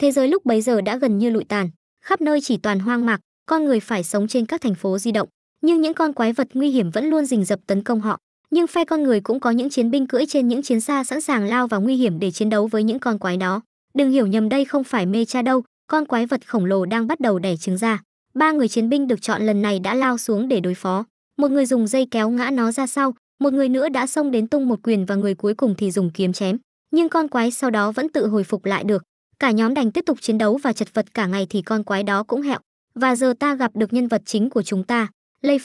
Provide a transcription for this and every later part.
Thế giới lúc bấy giờ đã gần như lụi tàn, khắp nơi chỉ toàn hoang mạc, con người phải sống trên các thành phố di động. Nhưng những con quái vật nguy hiểm vẫn luôn rình rập tấn công họ. Nhưng phe con người cũng có những chiến binh cưỡi trên những chiến xa sẵn sàng lao vào nguy hiểm để chiến đấu với những con quái đó. Đừng hiểu nhầm đây không phải mê cha đâu, con quái vật khổng lồ đang bắt đầu đẻ trứng ra. Ba người chiến binh được chọn lần này đã lao xuống để đối phó. Một người dùng dây kéo ngã nó ra sau, một người nữa đã xông đến tung một quyền và người cuối cùng thì dùng kiếm chém. Nhưng con quái sau đó vẫn tự hồi phục lại được, cả nhóm đành tiếp tục chiến đấu và chật vật cả ngày thì con quái đó cũng hẹo và giờ ta gặp được nhân vật chính của chúng ta lây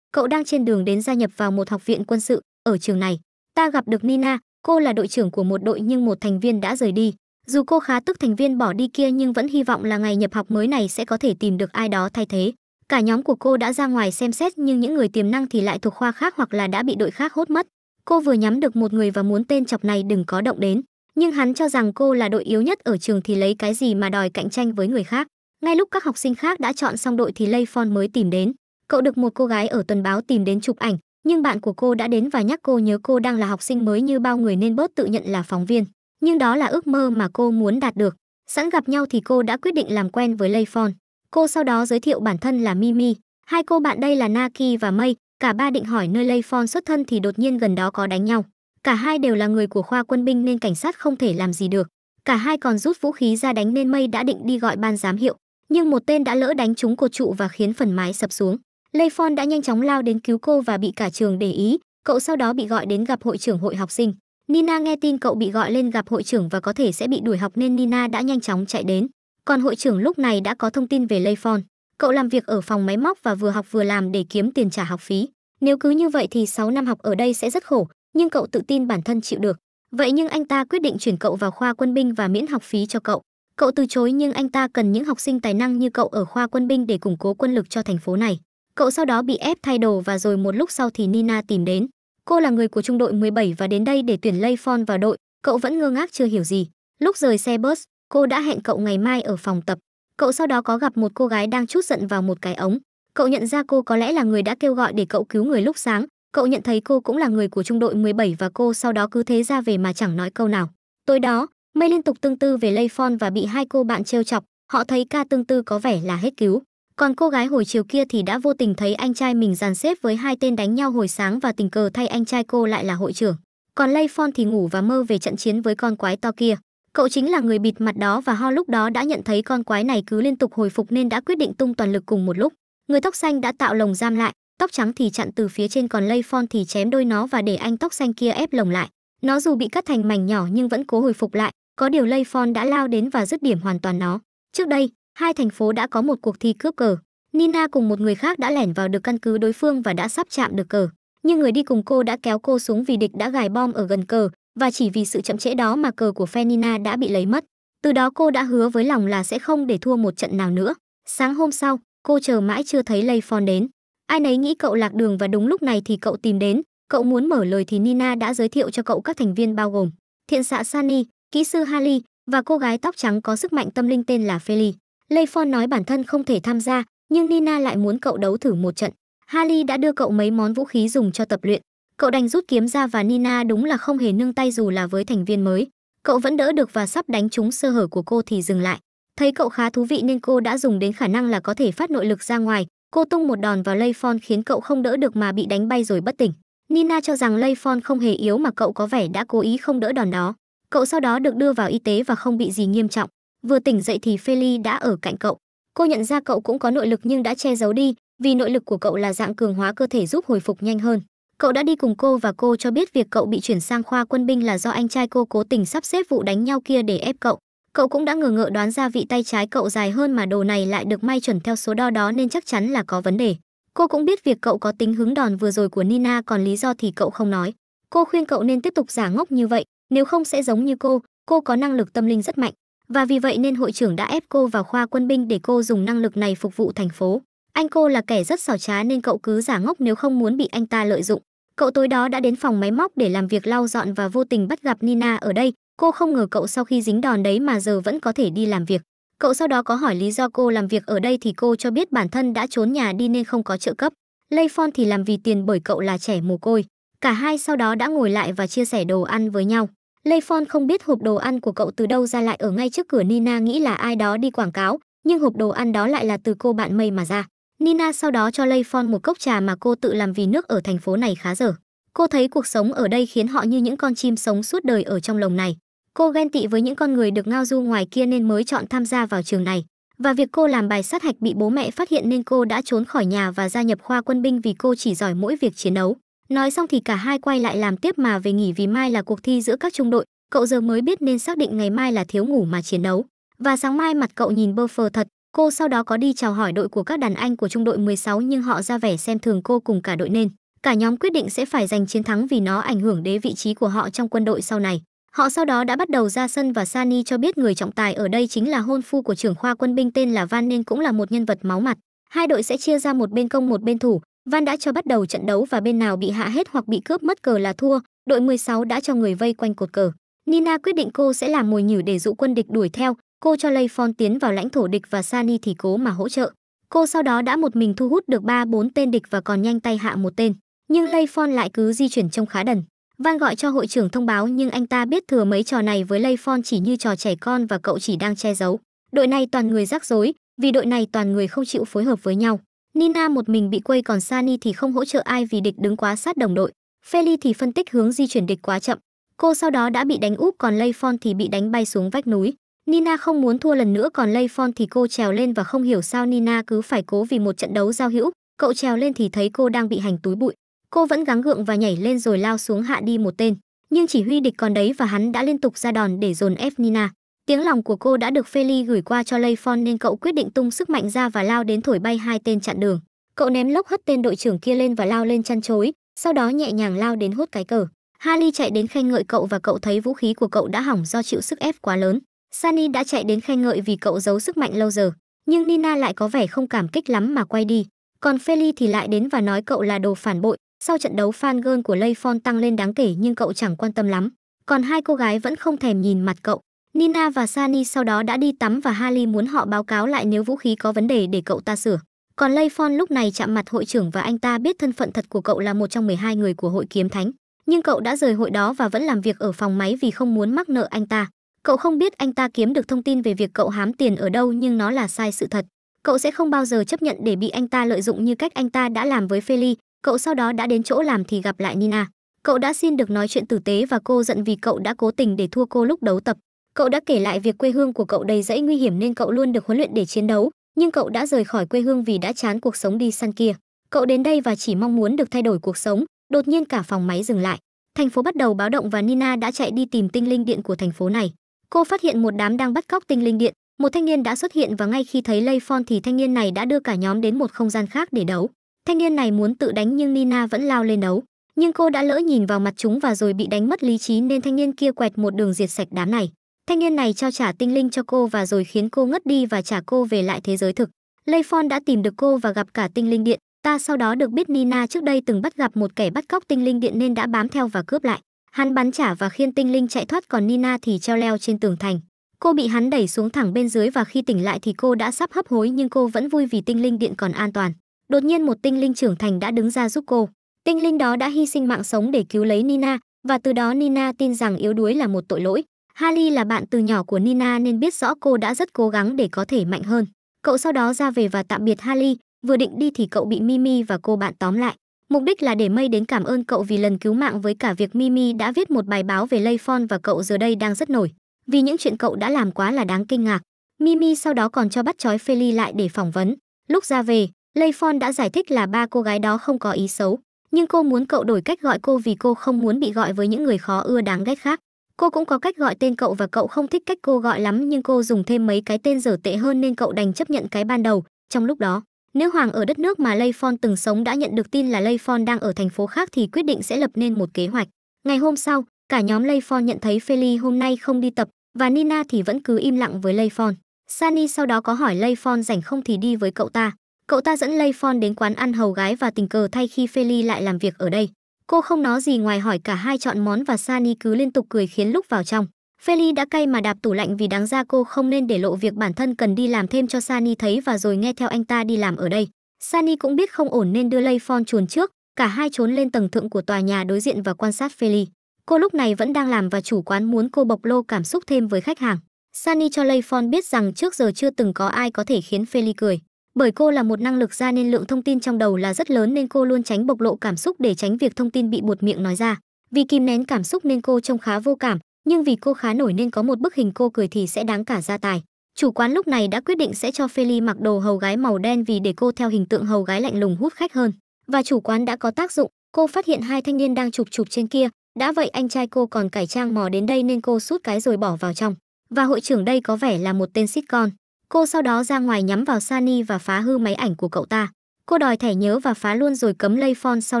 cậu đang trên đường đến gia nhập vào một học viện quân sự ở trường này ta gặp được nina cô là đội trưởng của một đội nhưng một thành viên đã rời đi dù cô khá tức thành viên bỏ đi kia nhưng vẫn hy vọng là ngày nhập học mới này sẽ có thể tìm được ai đó thay thế cả nhóm của cô đã ra ngoài xem xét nhưng những người tiềm năng thì lại thuộc khoa khác hoặc là đã bị đội khác hốt mất cô vừa nhắm được một người và muốn tên chọc này đừng có động đến nhưng hắn cho rằng cô là đội yếu nhất ở trường thì lấy cái gì mà đòi cạnh tranh với người khác. Ngay lúc các học sinh khác đã chọn xong đội thì Lay Phon mới tìm đến. Cậu được một cô gái ở tuần báo tìm đến chụp ảnh, nhưng bạn của cô đã đến và nhắc cô nhớ cô đang là học sinh mới như bao người nên bớt tự nhận là phóng viên. Nhưng đó là ước mơ mà cô muốn đạt được. Sẵn gặp nhau thì cô đã quyết định làm quen với Lay Phon. Cô sau đó giới thiệu bản thân là Mimi. Hai cô bạn đây là Naki và May. Cả ba định hỏi nơi Lay Phon xuất thân thì đột nhiên gần đó có đánh nhau. Cả hai đều là người của khoa quân binh nên cảnh sát không thể làm gì được. Cả hai còn rút vũ khí ra đánh nên Mây đã định đi gọi ban giám hiệu, nhưng một tên đã lỡ đánh trúng cột trụ và khiến phần mái sập xuống. Lê Phon đã nhanh chóng lao đến cứu cô và bị cả trường để ý, cậu sau đó bị gọi đến gặp hội trưởng hội học sinh. Nina nghe tin cậu bị gọi lên gặp hội trưởng và có thể sẽ bị đuổi học nên Nina đã nhanh chóng chạy đến. Còn hội trưởng lúc này đã có thông tin về Lê Phon. Cậu làm việc ở phòng máy móc và vừa học vừa làm để kiếm tiền trả học phí. Nếu cứ như vậy thì 6 năm học ở đây sẽ rất khổ, nhưng cậu tự tin bản thân chịu được. Vậy nhưng anh ta quyết định chuyển cậu vào khoa quân binh và miễn học phí cho cậu. Cậu từ chối nhưng anh ta cần những học sinh tài năng như cậu ở khoa quân binh để củng cố quân lực cho thành phố này. Cậu sau đó bị ép thay đồ và rồi một lúc sau thì Nina tìm đến. Cô là người của trung đội 17 và đến đây để tuyển Layfon vào đội, cậu vẫn ngơ ngác chưa hiểu gì. Lúc rời xe bus, cô đã hẹn cậu ngày mai ở phòng tập. Cậu sau đó có gặp một cô gái đang chút giận vào một cái ống. Cậu nhận ra cô có lẽ là người đã kêu gọi để cậu cứu người lúc sáng, Cậu nhận thấy cô cũng là người của trung đội 17 và cô sau đó cứ thế ra về mà chẳng nói câu nào. Tối đó, Mây liên tục tương tư về Layfon và bị hai cô bạn trêu chọc, họ thấy ca tương tư có vẻ là hết cứu. Còn cô gái hồi chiều kia thì đã vô tình thấy anh trai mình dàn xếp với hai tên đánh nhau hồi sáng và tình cờ thay anh trai cô lại là hội trưởng. Còn Layfon thì ngủ và mơ về trận chiến với con quái to kia. Cậu chính là người bịt mặt đó và ho lúc đó đã nhận thấy con quái này cứ liên tục hồi phục nên đã quyết định tung toàn lực cùng một lúc. Người tóc xanh đã tạo lồng giam lại, tóc trắng thì chặn từ phía trên còn lây phon thì chém đôi nó và để anh tóc xanh kia ép lồng lại nó dù bị cắt thành mảnh nhỏ nhưng vẫn cố hồi phục lại có điều lây phon đã lao đến và dứt điểm hoàn toàn nó trước đây hai thành phố đã có một cuộc thi cướp cờ nina cùng một người khác đã lẻn vào được căn cứ đối phương và đã sắp chạm được cờ nhưng người đi cùng cô đã kéo cô xuống vì địch đã gài bom ở gần cờ và chỉ vì sự chậm trễ đó mà cờ của phe nina đã bị lấy mất từ đó cô đã hứa với lòng là sẽ không để thua một trận nào nữa sáng hôm sau cô chờ mãi chưa thấy lây phon đến Ai nấy nghĩ cậu lạc đường và đúng lúc này thì cậu tìm đến, cậu muốn mở lời thì Nina đã giới thiệu cho cậu các thành viên bao gồm thiện xạ Sunny, kỹ sư Harley và cô gái tóc trắng có sức mạnh tâm linh tên là Feli. Layfon nói bản thân không thể tham gia, nhưng Nina lại muốn cậu đấu thử một trận. Harley đã đưa cậu mấy món vũ khí dùng cho tập luyện. Cậu đành rút kiếm ra và Nina đúng là không hề nương tay dù là với thành viên mới. Cậu vẫn đỡ được và sắp đánh trúng sơ hở của cô thì dừng lại. Thấy cậu khá thú vị nên cô đã dùng đến khả năng là có thể phát nội lực ra ngoài, Cô tung một đòn vào Layfon khiến cậu không đỡ được mà bị đánh bay rồi bất tỉnh. Nina cho rằng Layfon không hề yếu mà cậu có vẻ đã cố ý không đỡ đòn đó. Cậu sau đó được đưa vào y tế và không bị gì nghiêm trọng. Vừa tỉnh dậy thì Feli đã ở cạnh cậu. Cô nhận ra cậu cũng có nội lực nhưng đã che giấu đi, vì nội lực của cậu là dạng cường hóa cơ thể giúp hồi phục nhanh hơn. Cậu đã đi cùng cô và cô cho biết việc cậu bị chuyển sang khoa quân binh là do anh trai cô cố tình sắp xếp vụ đánh nhau kia để ép cậu cậu cũng đã ngờ ngợ đoán ra vị tay trái cậu dài hơn mà đồ này lại được may chuẩn theo số đo đó nên chắc chắn là có vấn đề cô cũng biết việc cậu có tính hứng đòn vừa rồi của nina còn lý do thì cậu không nói cô khuyên cậu nên tiếp tục giả ngốc như vậy nếu không sẽ giống như cô cô có năng lực tâm linh rất mạnh và vì vậy nên hội trưởng đã ép cô vào khoa quân binh để cô dùng năng lực này phục vụ thành phố anh cô là kẻ rất xảo trá nên cậu cứ giả ngốc nếu không muốn bị anh ta lợi dụng cậu tối đó đã đến phòng máy móc để làm việc lau dọn và vô tình bắt gặp nina ở đây Cô không ngờ cậu sau khi dính đòn đấy mà giờ vẫn có thể đi làm việc. Cậu sau đó có hỏi lý do cô làm việc ở đây thì cô cho biết bản thân đã trốn nhà đi nên không có trợ cấp. Lay Phon thì làm vì tiền bởi cậu là trẻ mồ côi. Cả hai sau đó đã ngồi lại và chia sẻ đồ ăn với nhau. Lay Phon không biết hộp đồ ăn của cậu từ đâu ra lại ở ngay trước cửa Nina nghĩ là ai đó đi quảng cáo, nhưng hộp đồ ăn đó lại là từ cô bạn mây mà ra. Nina sau đó cho Lay Phon một cốc trà mà cô tự làm vì nước ở thành phố này khá dở. Cô thấy cuộc sống ở đây khiến họ như những con chim sống suốt đời ở trong lồng này. Cô ghen tị với những con người được ngao du ngoài kia nên mới chọn tham gia vào trường này. Và việc cô làm bài sát hạch bị bố mẹ phát hiện nên cô đã trốn khỏi nhà và gia nhập khoa quân binh vì cô chỉ giỏi mỗi việc chiến đấu. Nói xong thì cả hai quay lại làm tiếp mà về nghỉ vì mai là cuộc thi giữa các trung đội, cậu giờ mới biết nên xác định ngày mai là thiếu ngủ mà chiến đấu. Và sáng mai mặt cậu nhìn bơ phờ thật, cô sau đó có đi chào hỏi đội của các đàn anh của trung đội 16 nhưng họ ra vẻ xem thường cô cùng cả đội nên. Cả nhóm quyết định sẽ phải giành chiến thắng vì nó ảnh hưởng đến vị trí của họ trong quân đội sau này. Họ sau đó đã bắt đầu ra sân và Sani cho biết người trọng tài ở đây chính là hôn phu của trưởng khoa quân binh tên là Van nên cũng là một nhân vật máu mặt. Hai đội sẽ chia ra một bên công một bên thủ. Van đã cho bắt đầu trận đấu và bên nào bị hạ hết hoặc bị cướp mất cờ là thua. Đội 16 đã cho người vây quanh cột cờ. Nina quyết định cô sẽ làm mồi nhử để dụ quân địch đuổi theo. Cô cho Lay tiến vào lãnh thổ địch và Sani thì cố mà hỗ trợ. Cô sau đó đã một mình thu hút được 3-4 tên địch và còn nhanh tay hạ một tên. Nhưng Lay lại cứ di chuyển trông khá đần. Van gọi cho hội trưởng thông báo nhưng anh ta biết thừa mấy trò này với Layfon chỉ như trò trẻ con và cậu chỉ đang che giấu. Đội này toàn người rắc rối, vì đội này toàn người không chịu phối hợp với nhau. Nina một mình bị quây còn Sunny thì không hỗ trợ ai vì địch đứng quá sát đồng đội. Feli thì phân tích hướng di chuyển địch quá chậm. Cô sau đó đã bị đánh úp còn Layfon thì bị đánh bay xuống vách núi. Nina không muốn thua lần nữa còn Layfon thì cô trèo lên và không hiểu sao Nina cứ phải cố vì một trận đấu giao hữu. Cậu trèo lên thì thấy cô đang bị hành túi bụi cô vẫn gắng gượng và nhảy lên rồi lao xuống hạ đi một tên nhưng chỉ huy địch còn đấy và hắn đã liên tục ra đòn để dồn ép nina tiếng lòng của cô đã được feli gửi qua cho layfon nên cậu quyết định tung sức mạnh ra và lao đến thổi bay hai tên chặn đường cậu ném lốc hất tên đội trưởng kia lên và lao lên chăn chối sau đó nhẹ nhàng lao đến hút cái cờ harley chạy đến khen ngợi cậu và cậu thấy vũ khí của cậu đã hỏng do chịu sức ép quá lớn sunny đã chạy đến khen ngợi vì cậu giấu sức mạnh lâu giờ nhưng nina lại có vẻ không cảm kích lắm mà quay đi còn Feli thì lại đến và nói cậu là đồ phản bội, sau trận đấu fan girl của Lay Fon tăng lên đáng kể nhưng cậu chẳng quan tâm lắm. Còn hai cô gái vẫn không thèm nhìn mặt cậu. Nina và Sunny sau đó đã đi tắm và Harley muốn họ báo cáo lại nếu vũ khí có vấn đề để cậu ta sửa. Còn Lay Fon lúc này chạm mặt hội trưởng và anh ta biết thân phận thật của cậu là một trong 12 người của hội kiếm thánh. Nhưng cậu đã rời hội đó và vẫn làm việc ở phòng máy vì không muốn mắc nợ anh ta. Cậu không biết anh ta kiếm được thông tin về việc cậu hám tiền ở đâu nhưng nó là sai sự thật. Cậu sẽ không bao giờ chấp nhận để bị anh ta lợi dụng như cách anh ta đã làm với Feli, cậu sau đó đã đến chỗ làm thì gặp lại Nina. Cậu đã xin được nói chuyện tử tế và cô giận vì cậu đã cố tình để thua cô lúc đấu tập. Cậu đã kể lại việc quê hương của cậu đầy rẫy nguy hiểm nên cậu luôn được huấn luyện để chiến đấu, nhưng cậu đã rời khỏi quê hương vì đã chán cuộc sống đi săn kia. Cậu đến đây và chỉ mong muốn được thay đổi cuộc sống, đột nhiên cả phòng máy dừng lại. Thành phố bắt đầu báo động và Nina đã chạy đi tìm tinh linh điện của thành phố này. Cô phát hiện một đám đang bắt cóc tinh linh điện, một thanh niên đã xuất hiện và ngay khi thấy Layfon thì thanh niên này đã đưa cả nhóm đến một không gian khác để đấu. Thanh niên này muốn tự đánh nhưng Nina vẫn lao lên đấu, nhưng cô đã lỡ nhìn vào mặt chúng và rồi bị đánh mất lý trí nên thanh niên kia quẹt một đường diệt sạch đám này. Thanh niên này trao trả tinh linh cho cô và rồi khiến cô ngất đi và trả cô về lại thế giới thực. Layfon đã tìm được cô và gặp cả tinh linh điện. Ta sau đó được biết Nina trước đây từng bắt gặp một kẻ bắt cóc tinh linh điện nên đã bám theo và cướp lại. Hắn bắn trả và khiên tinh linh chạy thoát còn Nina thì treo leo trên tường thành. Cô bị hắn đẩy xuống thẳng bên dưới và khi tỉnh lại thì cô đã sắp hấp hối nhưng cô vẫn vui vì tinh linh điện còn an toàn đột nhiên một tinh linh trưởng thành đã đứng ra giúp cô. Tinh linh đó đã hy sinh mạng sống để cứu lấy Nina, và từ đó Nina tin rằng yếu đuối là một tội lỗi. Harley là bạn từ nhỏ của Nina nên biết rõ cô đã rất cố gắng để có thể mạnh hơn. Cậu sau đó ra về và tạm biệt Harley, vừa định đi thì cậu bị Mimi và cô bạn tóm lại. Mục đích là để May đến cảm ơn cậu vì lần cứu mạng với cả việc Mimi đã viết một bài báo về Layfon và cậu giờ đây đang rất nổi. Vì những chuyện cậu đã làm quá là đáng kinh ngạc. Mimi sau đó còn cho bắt chói Feli lại để phỏng vấn. Lúc ra về, Layfon đã giải thích là ba cô gái đó không có ý xấu, nhưng cô muốn cậu đổi cách gọi cô vì cô không muốn bị gọi với những người khó ưa đáng ghét khác. Cô cũng có cách gọi tên cậu và cậu không thích cách cô gọi lắm nhưng cô dùng thêm mấy cái tên dở tệ hơn nên cậu đành chấp nhận cái ban đầu. Trong lúc đó, nếu hoàng ở đất nước mà Layfon từng sống đã nhận được tin là Layfon đang ở thành phố khác thì quyết định sẽ lập nên một kế hoạch. Ngày hôm sau, cả nhóm Layfon nhận thấy Feli hôm nay không đi tập và Nina thì vẫn cứ im lặng với Layfon. Sunny sau đó có hỏi Layfon rảnh không thì đi với cậu ta. Cậu ta dẫn Lafon đến quán ăn hầu gái và tình cờ thay khi Feli lại làm việc ở đây. Cô không nói gì ngoài hỏi cả hai chọn món và Sunny cứ liên tục cười khiến lúc vào trong. Feli đã cay mà đạp tủ lạnh vì đáng ra cô không nên để lộ việc bản thân cần đi làm thêm cho Sunny thấy và rồi nghe theo anh ta đi làm ở đây. Sunny cũng biết không ổn nên đưa Lafon chuồn trước, cả hai trốn lên tầng thượng của tòa nhà đối diện và quan sát Feli. Cô lúc này vẫn đang làm và chủ quán muốn cô bộc lô cảm xúc thêm với khách hàng. Sunny cho Lafon biết rằng trước giờ chưa từng có ai có thể khiến Feli cười bởi cô là một năng lực ra nên lượng thông tin trong đầu là rất lớn nên cô luôn tránh bộc lộ cảm xúc để tránh việc thông tin bị buột miệng nói ra vì kìm nén cảm xúc nên cô trông khá vô cảm nhưng vì cô khá nổi nên có một bức hình cô cười thì sẽ đáng cả gia tài chủ quán lúc này đã quyết định sẽ cho Feli mặc đồ hầu gái màu đen vì để cô theo hình tượng hầu gái lạnh lùng hút khách hơn và chủ quán đã có tác dụng cô phát hiện hai thanh niên đang chụp chụp trên kia đã vậy anh trai cô còn cải trang mò đến đây nên cô sút cái rồi bỏ vào trong và hội trưởng đây có vẻ là một tên sitcom Cô sau đó ra ngoài nhắm vào Sunny và phá hư máy ảnh của cậu ta. Cô đòi thẻ nhớ và phá luôn rồi cấm lây phone sau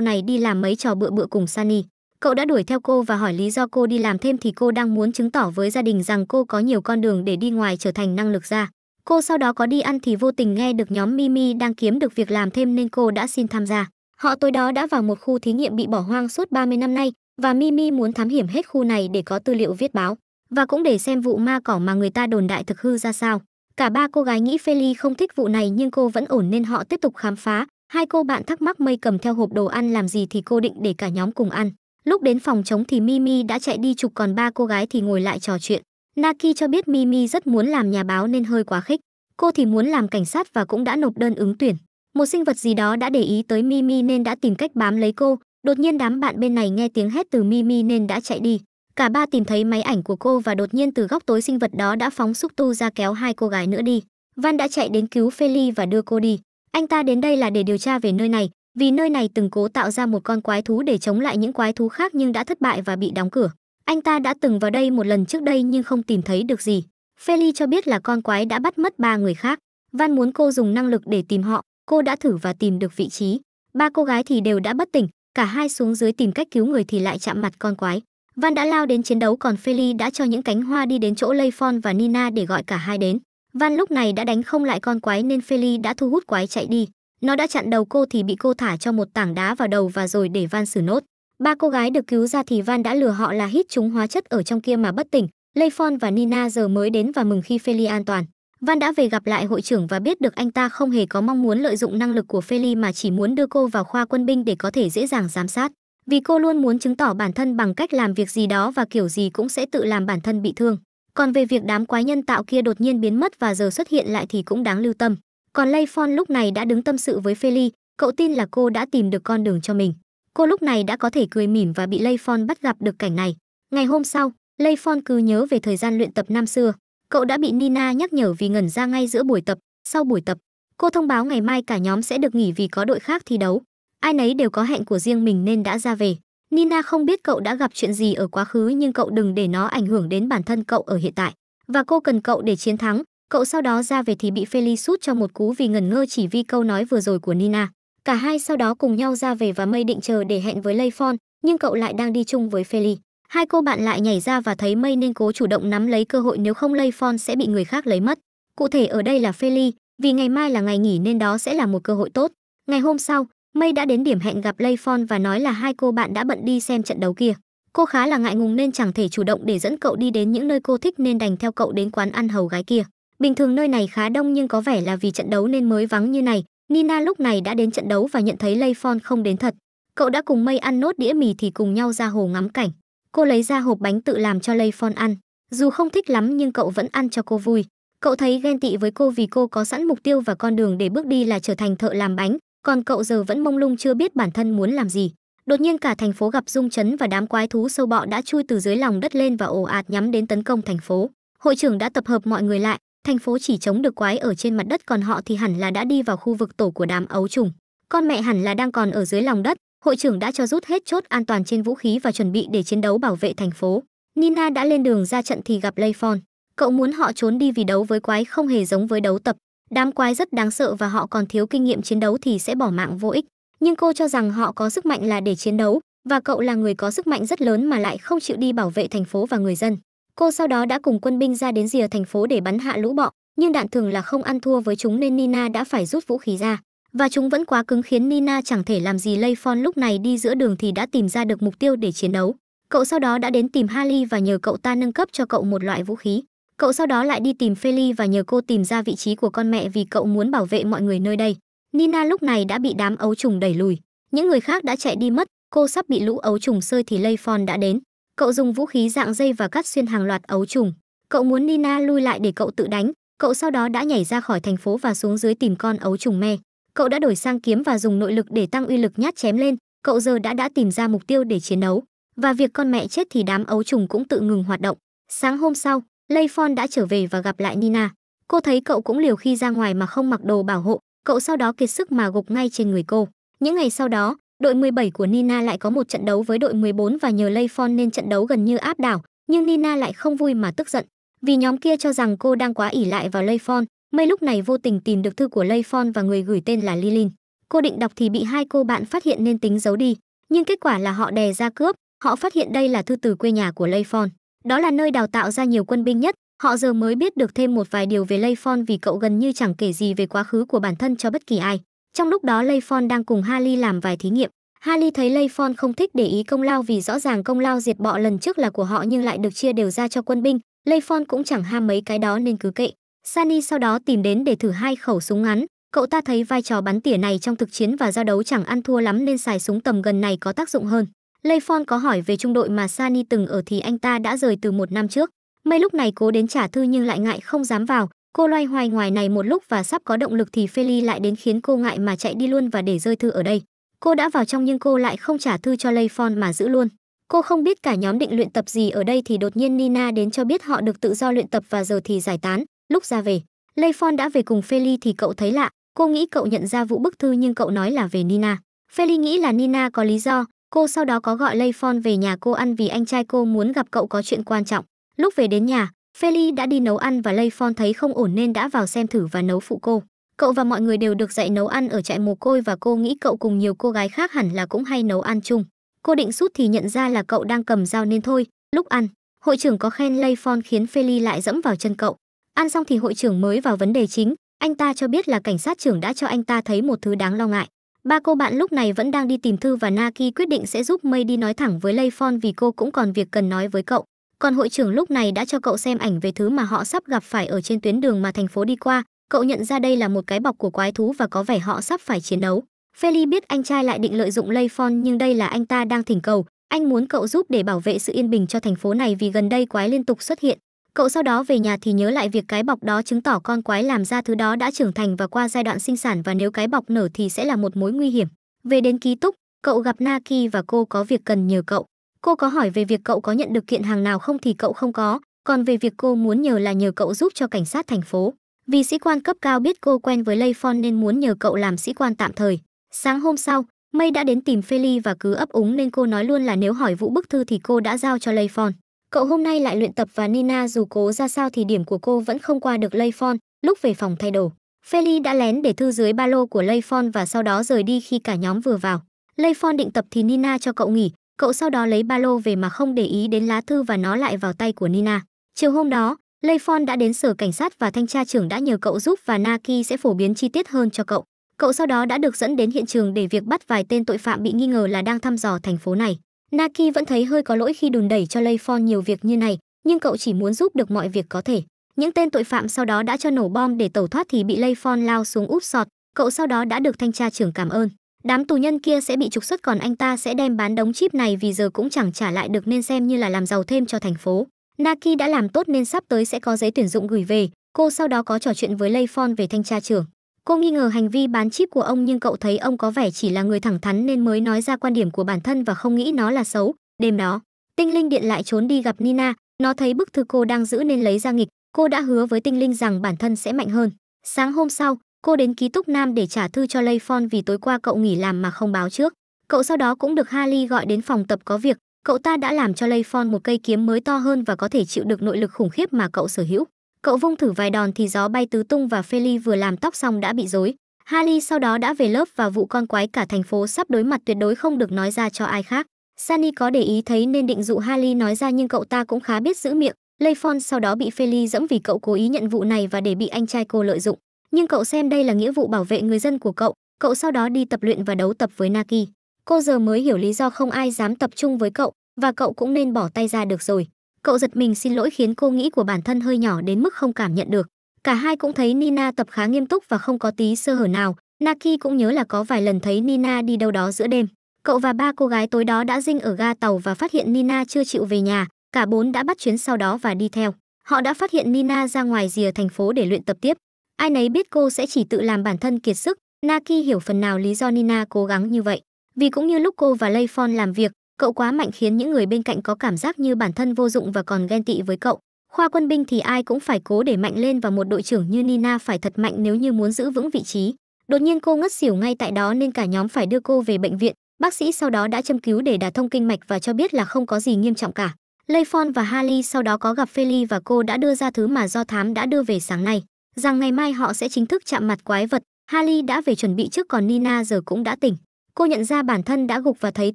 này đi làm mấy trò bựa bựa cùng Sunny. Cậu đã đuổi theo cô và hỏi lý do cô đi làm thêm thì cô đang muốn chứng tỏ với gia đình rằng cô có nhiều con đường để đi ngoài trở thành năng lực ra. Cô sau đó có đi ăn thì vô tình nghe được nhóm Mimi đang kiếm được việc làm thêm nên cô đã xin tham gia. Họ tối đó đã vào một khu thí nghiệm bị bỏ hoang suốt 30 năm nay và Mimi muốn thám hiểm hết khu này để có tư liệu viết báo và cũng để xem vụ ma cỏ mà người ta đồn đại thực hư ra sao. Cả ba cô gái nghĩ Feli không thích vụ này nhưng cô vẫn ổn nên họ tiếp tục khám phá. Hai cô bạn thắc mắc mây cầm theo hộp đồ ăn làm gì thì cô định để cả nhóm cùng ăn. Lúc đến phòng trống thì Mimi đã chạy đi chụp còn ba cô gái thì ngồi lại trò chuyện. Naki cho biết Mimi rất muốn làm nhà báo nên hơi quá khích. Cô thì muốn làm cảnh sát và cũng đã nộp đơn ứng tuyển. Một sinh vật gì đó đã để ý tới Mimi nên đã tìm cách bám lấy cô. Đột nhiên đám bạn bên này nghe tiếng hét từ Mimi nên đã chạy đi. Cả ba tìm thấy máy ảnh của cô và đột nhiên từ góc tối sinh vật đó đã phóng xúc tu ra kéo hai cô gái nữa đi. Van đã chạy đến cứu Feli và đưa cô đi. Anh ta đến đây là để điều tra về nơi này, vì nơi này từng cố tạo ra một con quái thú để chống lại những quái thú khác nhưng đã thất bại và bị đóng cửa. Anh ta đã từng vào đây một lần trước đây nhưng không tìm thấy được gì. Feli cho biết là con quái đã bắt mất ba người khác. Van muốn cô dùng năng lực để tìm họ, cô đã thử và tìm được vị trí. Ba cô gái thì đều đã bất tỉnh, cả hai xuống dưới tìm cách cứu người thì lại chạm mặt con quái. Van đã lao đến chiến đấu còn Feli đã cho những cánh hoa đi đến chỗ Lafon và Nina để gọi cả hai đến. Van lúc này đã đánh không lại con quái nên Feli đã thu hút quái chạy đi. Nó đã chặn đầu cô thì bị cô thả cho một tảng đá vào đầu và rồi để Van xử nốt. Ba cô gái được cứu ra thì Van đã lừa họ là hít chúng hóa chất ở trong kia mà bất tỉnh. Lafon và Nina giờ mới đến và mừng khi Feli an toàn. Van đã về gặp lại hội trưởng và biết được anh ta không hề có mong muốn lợi dụng năng lực của Feli mà chỉ muốn đưa cô vào khoa quân binh để có thể dễ dàng giám sát vì cô luôn muốn chứng tỏ bản thân bằng cách làm việc gì đó và kiểu gì cũng sẽ tự làm bản thân bị thương. Còn về việc đám quái nhân tạo kia đột nhiên biến mất và giờ xuất hiện lại thì cũng đáng lưu tâm. Còn Layfon lúc này đã đứng tâm sự với Feli, cậu tin là cô đã tìm được con đường cho mình. Cô lúc này đã có thể cười mỉm và bị Layfon bắt gặp được cảnh này. Ngày hôm sau, Layfon cứ nhớ về thời gian luyện tập năm xưa. Cậu đã bị Nina nhắc nhở vì ngẩn ra ngay giữa buổi tập, sau buổi tập. Cô thông báo ngày mai cả nhóm sẽ được nghỉ vì có đội khác thi đấu ai nấy đều có hẹn của riêng mình nên đã ra về. Nina không biết cậu đã gặp chuyện gì ở quá khứ nhưng cậu đừng để nó ảnh hưởng đến bản thân cậu ở hiện tại. Và cô cần cậu để chiến thắng. Cậu sau đó ra về thì bị Feli sút cho một cú vì ngẩn ngơ chỉ vì câu nói vừa rồi của Nina. Cả hai sau đó cùng nhau ra về và Mây định chờ để hẹn với Layfon, nhưng cậu lại đang đi chung với Feli. Hai cô bạn lại nhảy ra và thấy Mây nên cố chủ động nắm lấy cơ hội nếu không Layfon sẽ bị người khác lấy mất. Cụ thể ở đây là Feli, vì ngày mai là ngày nghỉ nên đó sẽ là một cơ hội tốt. Ngày hôm sau, May đã đến điểm hẹn gặp Layfon và nói là hai cô bạn đã bận đi xem trận đấu kia. Cô khá là ngại ngùng nên chẳng thể chủ động để dẫn cậu đi đến những nơi cô thích nên đành theo cậu đến quán ăn hầu gái kia. Bình thường nơi này khá đông nhưng có vẻ là vì trận đấu nên mới vắng như này. Nina lúc này đã đến trận đấu và nhận thấy Layfon không đến thật. Cậu đã cùng May ăn nốt đĩa mì thì cùng nhau ra hồ ngắm cảnh. Cô lấy ra hộp bánh tự làm cho Layfon ăn. Dù không thích lắm nhưng cậu vẫn ăn cho cô vui. Cậu thấy ghen tị với cô vì cô có sẵn mục tiêu và con đường để bước đi là trở thành thợ làm bánh, còn cậu giờ vẫn mông lung chưa biết bản thân muốn làm gì đột nhiên cả thành phố gặp rung chấn và đám quái thú sâu bọ đã chui từ dưới lòng đất lên và ồ ạt nhắm đến tấn công thành phố hội trưởng đã tập hợp mọi người lại thành phố chỉ chống được quái ở trên mặt đất còn họ thì hẳn là đã đi vào khu vực tổ của đám ấu trùng con mẹ hẳn là đang còn ở dưới lòng đất hội trưởng đã cho rút hết chốt an toàn trên vũ khí và chuẩn bị để chiến đấu bảo vệ thành phố nina đã lên đường ra trận thì gặp layfon. cậu muốn họ trốn đi vì đấu với quái không hề giống với đấu tập Đám quái rất đáng sợ và họ còn thiếu kinh nghiệm chiến đấu thì sẽ bỏ mạng vô ích, nhưng cô cho rằng họ có sức mạnh là để chiến đấu và cậu là người có sức mạnh rất lớn mà lại không chịu đi bảo vệ thành phố và người dân. Cô sau đó đã cùng quân binh ra đến rìa thành phố để bắn hạ lũ bọ, nhưng đạn thường là không ăn thua với chúng nên Nina đã phải rút vũ khí ra. Và chúng vẫn quá cứng khiến Nina chẳng thể làm gì Layfon lúc này đi giữa đường thì đã tìm ra được mục tiêu để chiến đấu. Cậu sau đó đã đến tìm Harley và nhờ cậu ta nâng cấp cho cậu một loại vũ khí. Cậu sau đó lại đi tìm Feli và nhờ cô tìm ra vị trí của con mẹ vì cậu muốn bảo vệ mọi người nơi đây. Nina lúc này đã bị đám ấu trùng đẩy lùi. Những người khác đã chạy đi mất, cô sắp bị lũ ấu trùng sơi thì Layfon đã đến. Cậu dùng vũ khí dạng dây và cắt xuyên hàng loạt ấu trùng. Cậu muốn Nina lui lại để cậu tự đánh. Cậu sau đó đã nhảy ra khỏi thành phố và xuống dưới tìm con ấu trùng me. Cậu đã đổi sang kiếm và dùng nội lực để tăng uy lực nhát chém lên. Cậu giờ đã đã tìm ra mục tiêu để chiến đấu. Và việc con mẹ chết thì đám ấu trùng cũng tự ngừng hoạt động. Sáng hôm sau, Layfon đã trở về và gặp lại Nina. Cô thấy cậu cũng liều khi ra ngoài mà không mặc đồ bảo hộ, cậu sau đó kiệt sức mà gục ngay trên người cô. Những ngày sau đó, đội 17 của Nina lại có một trận đấu với đội 14 và nhờ Layfon nên trận đấu gần như áp đảo, nhưng Nina lại không vui mà tức giận. Vì nhóm kia cho rằng cô đang quá ỉ lại vào Layfon, Mây lúc này vô tình tìm được thư của Layfon và người gửi tên là Lilin. Cô định đọc thì bị hai cô bạn phát hiện nên tính giấu đi, nhưng kết quả là họ đè ra cướp, họ phát hiện đây là thư từ quê nhà của Layfon. Đó là nơi đào tạo ra nhiều quân binh nhất, họ giờ mới biết được thêm một vài điều về Lafon vì cậu gần như chẳng kể gì về quá khứ của bản thân cho bất kỳ ai. Trong lúc đó Lafon đang cùng Harley làm vài thí nghiệm. Harley thấy Lafon không thích để ý công lao vì rõ ràng công lao diệt bọ lần trước là của họ nhưng lại được chia đều ra cho quân binh. Lafon cũng chẳng ham mấy cái đó nên cứ kệ. Sunny sau đó tìm đến để thử hai khẩu súng ngắn. Cậu ta thấy vai trò bắn tỉa này trong thực chiến và giao đấu chẳng ăn thua lắm nên xài súng tầm gần này có tác dụng hơn. Layfon có hỏi về trung đội mà Sani từng ở thì anh ta đã rời từ một năm trước. Mây lúc này cố đến trả thư nhưng lại ngại không dám vào. Cô loay hoay ngoài này một lúc và sắp có động lực thì Feli lại đến khiến cô ngại mà chạy đi luôn và để rơi thư ở đây. Cô đã vào trong nhưng cô lại không trả thư cho Layfon mà giữ luôn. Cô không biết cả nhóm định luyện tập gì ở đây thì đột nhiên Nina đến cho biết họ được tự do luyện tập và giờ thì giải tán. Lúc ra về, Layfon đã về cùng Feli thì cậu thấy lạ. Cô nghĩ cậu nhận ra vụ bức thư nhưng cậu nói là về Nina. Feli nghĩ là Nina có lý do, Cô sau đó có gọi Layfon về nhà cô ăn vì anh trai cô muốn gặp cậu có chuyện quan trọng. Lúc về đến nhà, Feli đã đi nấu ăn và Layfon thấy không ổn nên đã vào xem thử và nấu phụ cô. Cậu và mọi người đều được dạy nấu ăn ở trại mồ côi và cô nghĩ cậu cùng nhiều cô gái khác hẳn là cũng hay nấu ăn chung. Cô định sút thì nhận ra là cậu đang cầm dao nên thôi, lúc ăn, hội trưởng có khen Layfon khiến Feli lại dẫm vào chân cậu. Ăn xong thì hội trưởng mới vào vấn đề chính, anh ta cho biết là cảnh sát trưởng đã cho anh ta thấy một thứ đáng lo ngại. Ba cô bạn lúc này vẫn đang đi tìm Thư và Naki quyết định sẽ giúp Mây đi nói thẳng với Layfon vì cô cũng còn việc cần nói với cậu. Còn hội trưởng lúc này đã cho cậu xem ảnh về thứ mà họ sắp gặp phải ở trên tuyến đường mà thành phố đi qua. Cậu nhận ra đây là một cái bọc của quái thú và có vẻ họ sắp phải chiến đấu. Feli biết anh trai lại định lợi dụng Layfon nhưng đây là anh ta đang thỉnh cầu. Anh muốn cậu giúp để bảo vệ sự yên bình cho thành phố này vì gần đây quái liên tục xuất hiện. Cậu sau đó về nhà thì nhớ lại việc cái bọc đó chứng tỏ con quái làm ra thứ đó đã trưởng thành và qua giai đoạn sinh sản và nếu cái bọc nở thì sẽ là một mối nguy hiểm. Về đến ký túc, cậu gặp Naki và cô có việc cần nhờ cậu. Cô có hỏi về việc cậu có nhận được kiện hàng nào không thì cậu không có, còn về việc cô muốn nhờ là nhờ cậu giúp cho cảnh sát thành phố. Vì sĩ quan cấp cao biết cô quen với Layfon nên muốn nhờ cậu làm sĩ quan tạm thời. Sáng hôm sau, Mây đã đến tìm Feli và cứ ấp úng nên cô nói luôn là nếu hỏi vụ bức thư thì cô đã giao cho Layfon. Cậu hôm nay lại luyện tập và Nina dù cố ra sao thì điểm của cô vẫn không qua được Layfon, lúc về phòng thay đồ. Feli đã lén để thư dưới ba lô của Layfon và sau đó rời đi khi cả nhóm vừa vào. Layfon định tập thì Nina cho cậu nghỉ, cậu sau đó lấy ba lô về mà không để ý đến lá thư và nó lại vào tay của Nina. Chiều hôm đó, Layfon đã đến sở cảnh sát và thanh tra trưởng đã nhờ cậu giúp và Naki sẽ phổ biến chi tiết hơn cho cậu. Cậu sau đó đã được dẫn đến hiện trường để việc bắt vài tên tội phạm bị nghi ngờ là đang thăm dò thành phố này. Naki vẫn thấy hơi có lỗi khi đùn đẩy cho Layfon nhiều việc như này, nhưng cậu chỉ muốn giúp được mọi việc có thể. Những tên tội phạm sau đó đã cho nổ bom để tẩu thoát thì bị Layfon lao xuống úp sọt, cậu sau đó đã được thanh tra trưởng cảm ơn. Đám tù nhân kia sẽ bị trục xuất còn anh ta sẽ đem bán đống chip này vì giờ cũng chẳng trả lại được nên xem như là làm giàu thêm cho thành phố. Naki đã làm tốt nên sắp tới sẽ có giấy tuyển dụng gửi về, cô sau đó có trò chuyện với Layfon về thanh tra trưởng. Cô nghi ngờ hành vi bán chip của ông nhưng cậu thấy ông có vẻ chỉ là người thẳng thắn nên mới nói ra quan điểm của bản thân và không nghĩ nó là xấu. Đêm đó, tinh linh điện lại trốn đi gặp Nina, nó thấy bức thư cô đang giữ nên lấy ra nghịch, cô đã hứa với tinh linh rằng bản thân sẽ mạnh hơn. Sáng hôm sau, cô đến ký túc nam để trả thư cho Layfon vì tối qua cậu nghỉ làm mà không báo trước. Cậu sau đó cũng được Harley gọi đến phòng tập có việc, cậu ta đã làm cho Layfon một cây kiếm mới to hơn và có thể chịu được nội lực khủng khiếp mà cậu sở hữu. Cậu vung thử vài đòn thì gió bay tứ tung và Feli vừa làm tóc xong đã bị rối. Harley sau đó đã về lớp và vụ con quái cả thành phố sắp đối mặt tuyệt đối không được nói ra cho ai khác. Sunny có để ý thấy nên định dụ Harley nói ra nhưng cậu ta cũng khá biết giữ miệng. Layfon sau đó bị Feli dẫm vì cậu cố ý nhận vụ này và để bị anh trai cô lợi dụng. Nhưng cậu xem đây là nghĩa vụ bảo vệ người dân của cậu. Cậu sau đó đi tập luyện và đấu tập với Naki. Cô giờ mới hiểu lý do không ai dám tập trung với cậu và cậu cũng nên bỏ tay ra được rồi. Cậu giật mình xin lỗi khiến cô nghĩ của bản thân hơi nhỏ đến mức không cảm nhận được. Cả hai cũng thấy Nina tập khá nghiêm túc và không có tí sơ hở nào. Naki cũng nhớ là có vài lần thấy Nina đi đâu đó giữa đêm. Cậu và ba cô gái tối đó đã dinh ở ga tàu và phát hiện Nina chưa chịu về nhà. Cả bốn đã bắt chuyến sau đó và đi theo. Họ đã phát hiện Nina ra ngoài rìa thành phố để luyện tập tiếp. Ai nấy biết cô sẽ chỉ tự làm bản thân kiệt sức. Naki hiểu phần nào lý do Nina cố gắng như vậy. Vì cũng như lúc cô và Layfon làm việc, Cậu quá mạnh khiến những người bên cạnh có cảm giác như bản thân vô dụng và còn ghen tị với cậu. Khoa quân binh thì ai cũng phải cố để mạnh lên và một đội trưởng như Nina phải thật mạnh nếu như muốn giữ vững vị trí. Đột nhiên cô ngất xỉu ngay tại đó nên cả nhóm phải đưa cô về bệnh viện. Bác sĩ sau đó đã châm cứu để đả thông kinh mạch và cho biết là không có gì nghiêm trọng cả. Layfon và Harley sau đó có gặp Feli và cô đã đưa ra thứ mà do thám đã đưa về sáng nay, rằng ngày mai họ sẽ chính thức chạm mặt quái vật. Harley đã về chuẩn bị trước còn Nina giờ cũng đã tỉnh cô nhận ra bản thân đã gục và thấy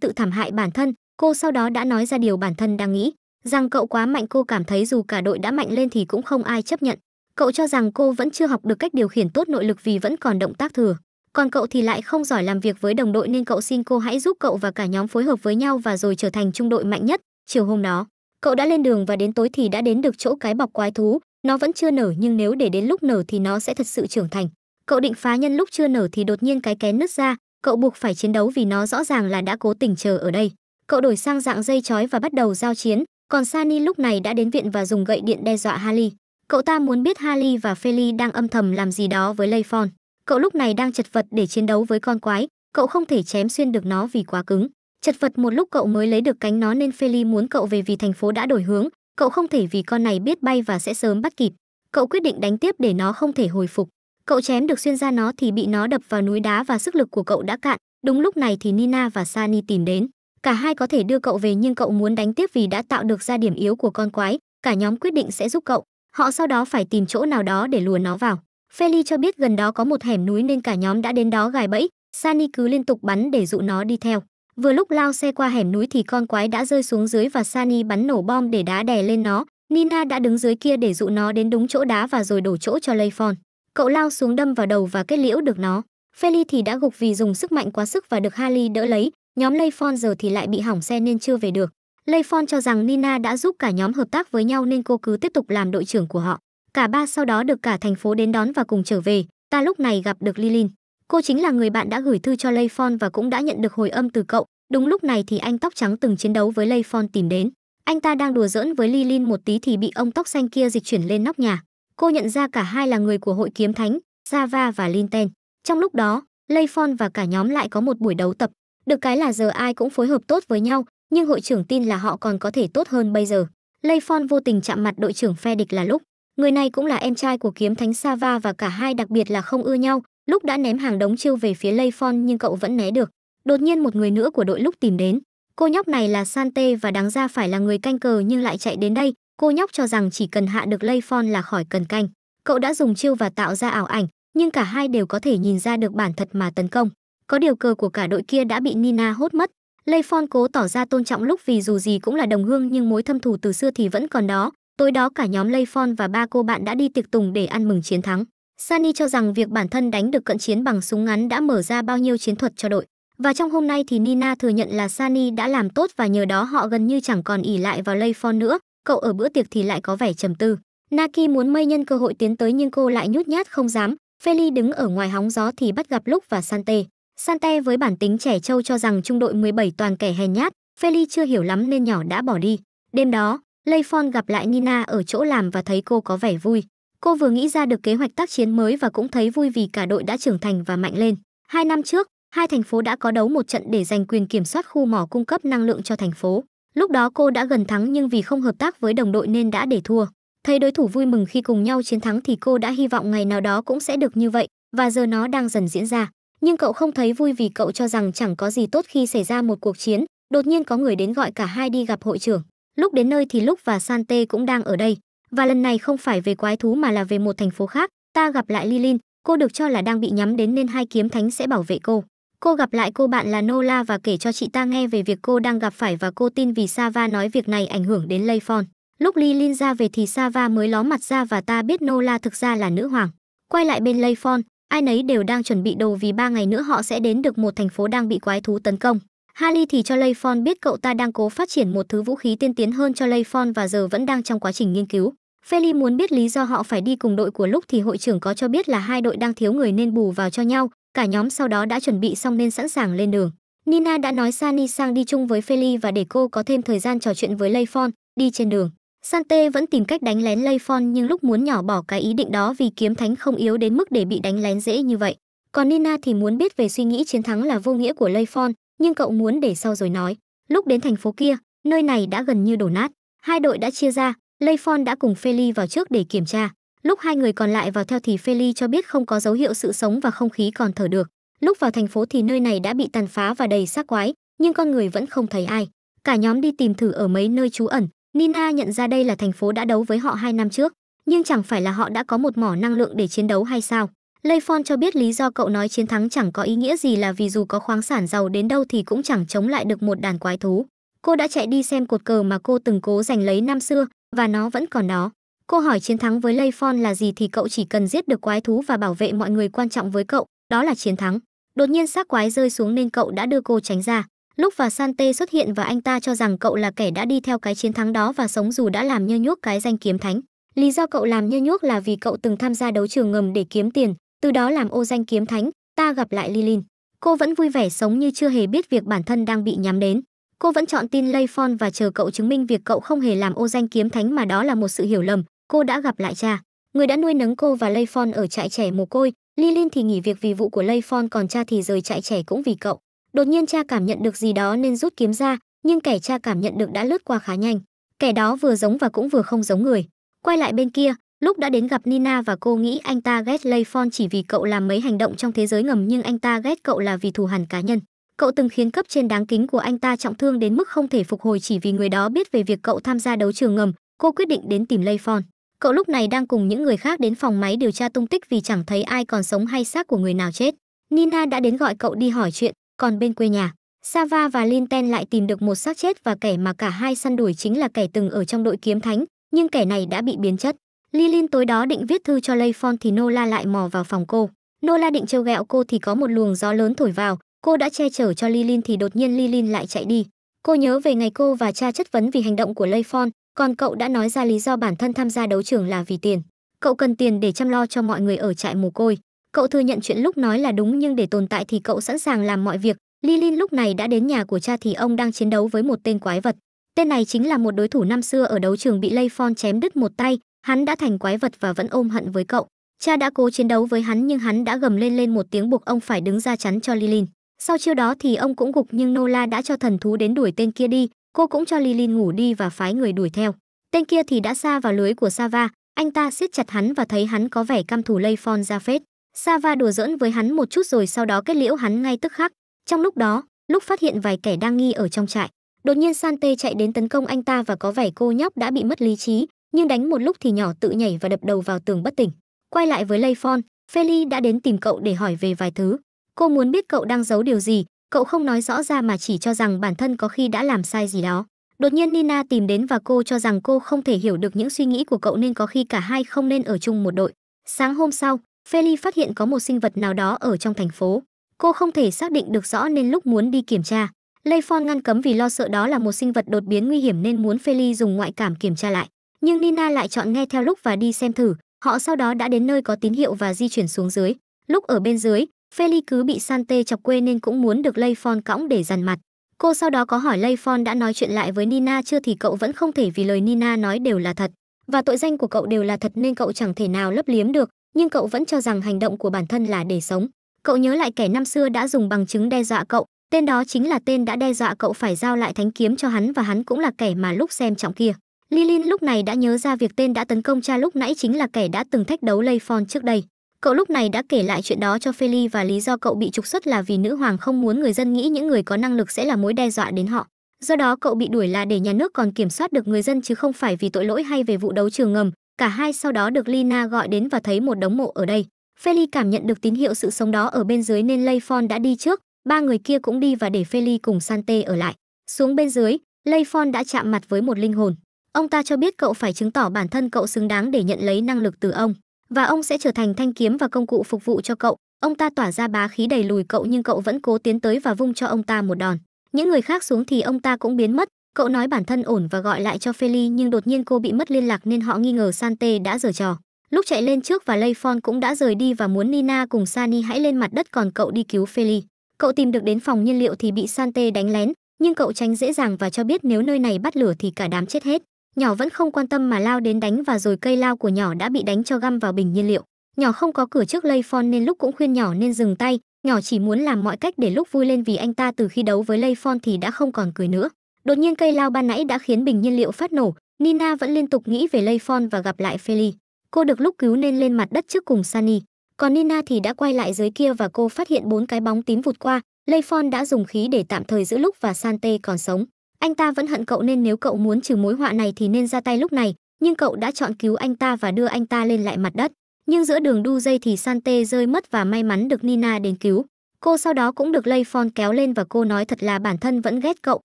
tự thảm hại bản thân cô sau đó đã nói ra điều bản thân đang nghĩ rằng cậu quá mạnh cô cảm thấy dù cả đội đã mạnh lên thì cũng không ai chấp nhận cậu cho rằng cô vẫn chưa học được cách điều khiển tốt nội lực vì vẫn còn động tác thừa còn cậu thì lại không giỏi làm việc với đồng đội nên cậu xin cô hãy giúp cậu và cả nhóm phối hợp với nhau và rồi trở thành trung đội mạnh nhất chiều hôm đó cậu đã lên đường và đến tối thì đã đến được chỗ cái bọc quái thú nó vẫn chưa nở nhưng nếu để đến lúc nở thì nó sẽ thật sự trưởng thành cậu định phá nhân lúc chưa nở thì đột nhiên cái kén nứt ra cậu buộc phải chiến đấu vì nó rõ ràng là đã cố tình chờ ở đây. Cậu đổi sang dạng dây chói và bắt đầu giao chiến, còn Sani lúc này đã đến viện và dùng gậy điện đe dọa Harley. Cậu ta muốn biết Harley và Feli đang âm thầm làm gì đó với Layfon. Cậu lúc này đang chật vật để chiến đấu với con quái, cậu không thể chém xuyên được nó vì quá cứng. Chật vật một lúc cậu mới lấy được cánh nó nên Feli muốn cậu về vì thành phố đã đổi hướng, cậu không thể vì con này biết bay và sẽ sớm bắt kịp. Cậu quyết định đánh tiếp để nó không thể hồi phục. Cậu chém được xuyên ra nó thì bị nó đập vào núi đá và sức lực của cậu đã cạn. Đúng lúc này thì Nina và Sani tìm đến. Cả hai có thể đưa cậu về nhưng cậu muốn đánh tiếp vì đã tạo được ra điểm yếu của con quái. Cả nhóm quyết định sẽ giúp cậu. Họ sau đó phải tìm chỗ nào đó để lùa nó vào. Feli cho biết gần đó có một hẻm núi nên cả nhóm đã đến đó gài bẫy. Sani cứ liên tục bắn để dụ nó đi theo. Vừa lúc lao xe qua hẻm núi thì con quái đã rơi xuống dưới và Sani bắn nổ bom để đá đè lên nó. Nina đã đứng dưới kia để dụ nó đến đúng chỗ đá và rồi đổ chỗ cho Layfon cậu lao xuống đâm vào đầu và kết liễu được nó. Feli thì đã gục vì dùng sức mạnh quá sức và được Harley đỡ lấy, nhóm Layfon giờ thì lại bị hỏng xe nên chưa về được. Layfon cho rằng Nina đã giúp cả nhóm hợp tác với nhau nên cô cứ tiếp tục làm đội trưởng của họ. Cả ba sau đó được cả thành phố đến đón và cùng trở về. Ta lúc này gặp được Lilin. Cô chính là người bạn đã gửi thư cho Layfon và cũng đã nhận được hồi âm từ cậu. Đúng lúc này thì anh tóc trắng từng chiến đấu với Layfon tìm đến. Anh ta đang đùa giỡn với Lilin một tí thì bị ông tóc xanh kia dịch chuyển lên nóc nhà cô nhận ra cả hai là người của hội kiếm thánh, Java và Linten. Trong lúc đó, Layfon và cả nhóm lại có một buổi đấu tập. Được cái là giờ ai cũng phối hợp tốt với nhau, nhưng hội trưởng tin là họ còn có thể tốt hơn bây giờ. Layfon vô tình chạm mặt đội trưởng phe địch là lúc. Người này cũng là em trai của kiếm thánh Sava và cả hai đặc biệt là không ưa nhau, lúc đã ném hàng đống chiêu về phía Layfon nhưng cậu vẫn né được. Đột nhiên một người nữa của đội lúc tìm đến. Cô nhóc này là Sante và đáng ra phải là người canh cờ nhưng lại chạy đến đây, Cô nhóc cho rằng chỉ cần hạ được Layfon là khỏi cần canh. Cậu đã dùng chiêu và tạo ra ảo ảnh, nhưng cả hai đều có thể nhìn ra được bản thật mà tấn công. Có điều cờ của cả đội kia đã bị Nina hốt mất. Layfon cố tỏ ra tôn trọng lúc vì dù gì cũng là đồng hương nhưng mối thâm thù từ xưa thì vẫn còn đó. Tối đó cả nhóm Layfon và ba cô bạn đã đi tiệc tùng để ăn mừng chiến thắng. Sunny cho rằng việc bản thân đánh được cận chiến bằng súng ngắn đã mở ra bao nhiêu chiến thuật cho đội. Và trong hôm nay thì Nina thừa nhận là Sunny đã làm tốt và nhờ đó họ gần như chẳng còn ỉ lại vào Layfon nữa cậu ở bữa tiệc thì lại có vẻ trầm tư. Naki muốn mây nhân cơ hội tiến tới nhưng cô lại nhút nhát không dám. Feli đứng ở ngoài hóng gió thì bắt gặp Lúc và Sante. Sante với bản tính trẻ trâu cho rằng trung đội 17 toàn kẻ hèn nhát, Feli chưa hiểu lắm nên nhỏ đã bỏ đi. Đêm đó, Layfon gặp lại Nina ở chỗ làm và thấy cô có vẻ vui. Cô vừa nghĩ ra được kế hoạch tác chiến mới và cũng thấy vui vì cả đội đã trưởng thành và mạnh lên. Hai năm trước, hai thành phố đã có đấu một trận để giành quyền kiểm soát khu mỏ cung cấp năng lượng cho thành phố. Lúc đó cô đã gần thắng nhưng vì không hợp tác với đồng đội nên đã để thua. Thấy đối thủ vui mừng khi cùng nhau chiến thắng thì cô đã hy vọng ngày nào đó cũng sẽ được như vậy, và giờ nó đang dần diễn ra. Nhưng cậu không thấy vui vì cậu cho rằng chẳng có gì tốt khi xảy ra một cuộc chiến, đột nhiên có người đến gọi cả hai đi gặp hội trưởng. Lúc đến nơi thì Lúc và San cũng đang ở đây, và lần này không phải về quái thú mà là về một thành phố khác. Ta gặp lại Lilin, cô được cho là đang bị nhắm đến nên hai kiếm thánh sẽ bảo vệ cô. Cô gặp lại cô bạn là Nola và kể cho chị ta nghe về việc cô đang gặp phải và cô tin vì Sava nói việc này ảnh hưởng đến Layfon. Lúc Lilin ra về thì Sava mới ló mặt ra và ta biết Nola thực ra là nữ hoàng. Quay lại bên Layfon, ai nấy đều đang chuẩn bị đồ vì ba ngày nữa họ sẽ đến được một thành phố đang bị quái thú tấn công. Harley thì cho Layfon biết cậu ta đang cố phát triển một thứ vũ khí tiên tiến hơn cho Layfon và giờ vẫn đang trong quá trình nghiên cứu. Feli muốn biết lý do họ phải đi cùng đội của lúc thì hội trưởng có cho biết là hai đội đang thiếu người nên bù vào cho nhau, cả nhóm sau đó đã chuẩn bị xong nên sẵn sàng lên đường. Nina đã nói Sunny sang đi chung với Feli và để cô có thêm thời gian trò chuyện với Layfon, đi trên đường. Sante vẫn tìm cách đánh lén Layfon nhưng lúc muốn nhỏ bỏ cái ý định đó vì kiếm thánh không yếu đến mức để bị đánh lén dễ như vậy. Còn Nina thì muốn biết về suy nghĩ chiến thắng là vô nghĩa của Layfon, nhưng cậu muốn để sau rồi nói. Lúc đến thành phố kia, nơi này đã gần như đổ nát. Hai đội đã chia ra, Layfon đã cùng Feli vào trước để kiểm tra. Lúc hai người còn lại vào theo thì Feli cho biết không có dấu hiệu sự sống và không khí còn thở được. Lúc vào thành phố thì nơi này đã bị tàn phá và đầy xác quái, nhưng con người vẫn không thấy ai. Cả nhóm đi tìm thử ở mấy nơi trú ẩn, Nina nhận ra đây là thành phố đã đấu với họ hai năm trước, nhưng chẳng phải là họ đã có một mỏ năng lượng để chiến đấu hay sao? Leyfon cho biết lý do cậu nói chiến thắng chẳng có ý nghĩa gì là vì dù có khoáng sản giàu đến đâu thì cũng chẳng chống lại được một đàn quái thú. Cô đã chạy đi xem cột cờ mà cô từng cố giành lấy năm xưa và nó vẫn còn đó. Cô hỏi chiến thắng với Layfon là gì thì cậu chỉ cần giết được quái thú và bảo vệ mọi người quan trọng với cậu, đó là chiến thắng. Đột nhiên xác quái rơi xuống nên cậu đã đưa cô tránh ra. Lúc và San xuất hiện và anh ta cho rằng cậu là kẻ đã đi theo cái chiến thắng đó và sống dù đã làm nhơ nhuốc cái danh kiếm thánh. Lý do cậu làm nhơ nhuốc là vì cậu từng tham gia đấu trường ngầm để kiếm tiền, từ đó làm ô danh kiếm thánh, ta gặp lại Lilin. Cô vẫn vui vẻ sống như chưa hề biết việc bản thân đang bị nhắm đến. Cô vẫn chọn tin Layfon và chờ cậu chứng minh việc cậu không hề làm ô danh kiếm thánh mà đó là một sự hiểu lầm, cô đã gặp lại cha người đã nuôi nấng cô và Layfon ở trại trẻ mồ côi lilin thì nghỉ việc vì vụ của Layfon còn cha thì rời trại trẻ cũng vì cậu đột nhiên cha cảm nhận được gì đó nên rút kiếm ra nhưng kẻ cha cảm nhận được đã lướt qua khá nhanh kẻ đó vừa giống và cũng vừa không giống người quay lại bên kia lúc đã đến gặp nina và cô nghĩ anh ta ghét Layfon chỉ vì cậu làm mấy hành động trong thế giới ngầm nhưng anh ta ghét cậu là vì thù hằn cá nhân cậu từng khiến cấp trên đáng kính của anh ta trọng thương đến mức không thể phục hồi chỉ vì người đó biết về việc cậu tham gia đấu trường ngầm cô quyết định đến tìm Layfon Cậu lúc này đang cùng những người khác đến phòng máy điều tra tung tích vì chẳng thấy ai còn sống hay xác của người nào chết. Nina đã đến gọi cậu đi hỏi chuyện, còn bên quê nhà, Sava và Linten lại tìm được một xác chết và kẻ mà cả hai săn đuổi chính là kẻ từng ở trong đội kiếm thánh, nhưng kẻ này đã bị biến chất. Lilin tối đó định viết thư cho Layfon thì Nola lại mò vào phòng cô. Nola định trêu ghẹo cô thì có một luồng gió lớn thổi vào, cô đã che chở cho Lilin thì đột nhiên Lilin lại chạy đi. Cô nhớ về ngày cô và cha chất vấn vì hành động của Layfon, còn cậu đã nói ra lý do bản thân tham gia đấu trường là vì tiền cậu cần tiền để chăm lo cho mọi người ở trại mồ côi cậu thừa nhận chuyện lúc nói là đúng nhưng để tồn tại thì cậu sẵn sàng làm mọi việc lilin lúc này đã đến nhà của cha thì ông đang chiến đấu với một tên quái vật tên này chính là một đối thủ năm xưa ở đấu trường bị layfon chém đứt một tay hắn đã thành quái vật và vẫn ôm hận với cậu cha đã cố chiến đấu với hắn nhưng hắn đã gầm lên lên một tiếng buộc ông phải đứng ra chắn cho lilin sau chiêu đó thì ông cũng gục nhưng nola đã cho thần thú đến đuổi tên kia đi cô cũng cho Lilin ngủ đi và phái người đuổi theo. Tên kia thì đã xa vào lưới của Sava, anh ta siết chặt hắn và thấy hắn có vẻ căm thù lây phon ra phết. Sava đùa giỡn với hắn một chút rồi sau đó kết liễu hắn ngay tức khắc. Trong lúc đó, lúc phát hiện vài kẻ đang nghi ở trong trại, đột nhiên Sante chạy đến tấn công anh ta và có vẻ cô nhóc đã bị mất lý trí, nhưng đánh một lúc thì nhỏ tự nhảy và đập đầu vào tường bất tỉnh. Quay lại với Lay Phon, Feli đã đến tìm cậu để hỏi về vài thứ. Cô muốn biết cậu đang giấu điều gì, cậu không nói rõ ra mà chỉ cho rằng bản thân có khi đã làm sai gì đó đột nhiên nina tìm đến và cô cho rằng cô không thể hiểu được những suy nghĩ của cậu nên có khi cả hai không nên ở chung một đội sáng hôm sau feli phát hiện có một sinh vật nào đó ở trong thành phố cô không thể xác định được rõ nên lúc muốn đi kiểm tra Lefon ngăn cấm vì lo sợ đó là một sinh vật đột biến nguy hiểm nên muốn Feli dùng ngoại cảm kiểm tra lại. Nhưng Nina lại chọn nghe theo lúc và đi xem thử. Họ sau đó đã đến nơi có tín hiệu và di chuyển xuống dưới. Lúc ở bên dưới, Feli cứ bị Sante chọc quê nên cũng muốn được Layfon cõng để dằn mặt. Cô sau đó có hỏi Layfon đã nói chuyện lại với Nina chưa thì cậu vẫn không thể vì lời Nina nói đều là thật. Và tội danh của cậu đều là thật nên cậu chẳng thể nào lấp liếm được, nhưng cậu vẫn cho rằng hành động của bản thân là để sống. Cậu nhớ lại kẻ năm xưa đã dùng bằng chứng đe dọa cậu, tên đó chính là tên đã đe dọa cậu phải giao lại thánh kiếm cho hắn và hắn cũng là kẻ mà lúc xem trọng kia. Lilin lúc này đã nhớ ra việc tên đã tấn công cha lúc nãy chính là kẻ đã từng thách đấu Layfon trước đây. Cậu lúc này đã kể lại chuyện đó cho Feli và lý do cậu bị trục xuất là vì nữ hoàng không muốn người dân nghĩ những người có năng lực sẽ là mối đe dọa đến họ. Do đó cậu bị đuổi là để nhà nước còn kiểm soát được người dân chứ không phải vì tội lỗi hay về vụ đấu trường ngầm. Cả hai sau đó được Lina gọi đến và thấy một đống mộ ở đây. Feli cảm nhận được tín hiệu sự sống đó ở bên dưới nên Layfon đã đi trước, ba người kia cũng đi và để Feli cùng Sante ở lại. Xuống bên dưới, Layfon đã chạm mặt với một linh hồn. Ông ta cho biết cậu phải chứng tỏ bản thân cậu xứng đáng để nhận lấy năng lực từ ông và ông sẽ trở thành thanh kiếm và công cụ phục vụ cho cậu ông ta tỏa ra bá khí đẩy lùi cậu nhưng cậu vẫn cố tiến tới và vung cho ông ta một đòn những người khác xuống thì ông ta cũng biến mất cậu nói bản thân ổn và gọi lại cho Feli nhưng đột nhiên cô bị mất liên lạc nên họ nghi ngờ Sante đã giở trò. Lúc chạy lên trước và Layfon cũng đã rời đi và muốn Nina cùng Sani hãy lên mặt đất còn cậu đi cứu Feli. Cậu tìm được đến phòng nhiên liệu thì bị Sante đánh lén, nhưng cậu tránh dễ dàng và cho biết nếu nơi này bắt lửa thì cả đám chết hết nhỏ vẫn không quan tâm mà lao đến đánh và rồi cây lao của nhỏ đã bị đánh cho găm vào bình nhiên liệu nhỏ không có cửa trước lây phon nên lúc cũng khuyên nhỏ nên dừng tay nhỏ chỉ muốn làm mọi cách để lúc vui lên vì anh ta từ khi đấu với lây phon thì đã không còn cười nữa đột nhiên cây lao ban nãy đã khiến bình nhiên liệu phát nổ nina vẫn liên tục nghĩ về lây phon và gặp lại feli cô được lúc cứu nên lên mặt đất trước cùng sunny còn nina thì đã quay lại dưới kia và cô phát hiện bốn cái bóng tím vụt qua lây phon đã dùng khí để tạm thời giữ lúc và sante còn sống anh ta vẫn hận cậu nên nếu cậu muốn trừ mối họa này thì nên ra tay lúc này, nhưng cậu đã chọn cứu anh ta và đưa anh ta lên lại mặt đất. Nhưng giữa đường đu dây thì Sante rơi mất và may mắn được Nina đến cứu. Cô sau đó cũng được Lay Fon kéo lên và cô nói thật là bản thân vẫn ghét cậu.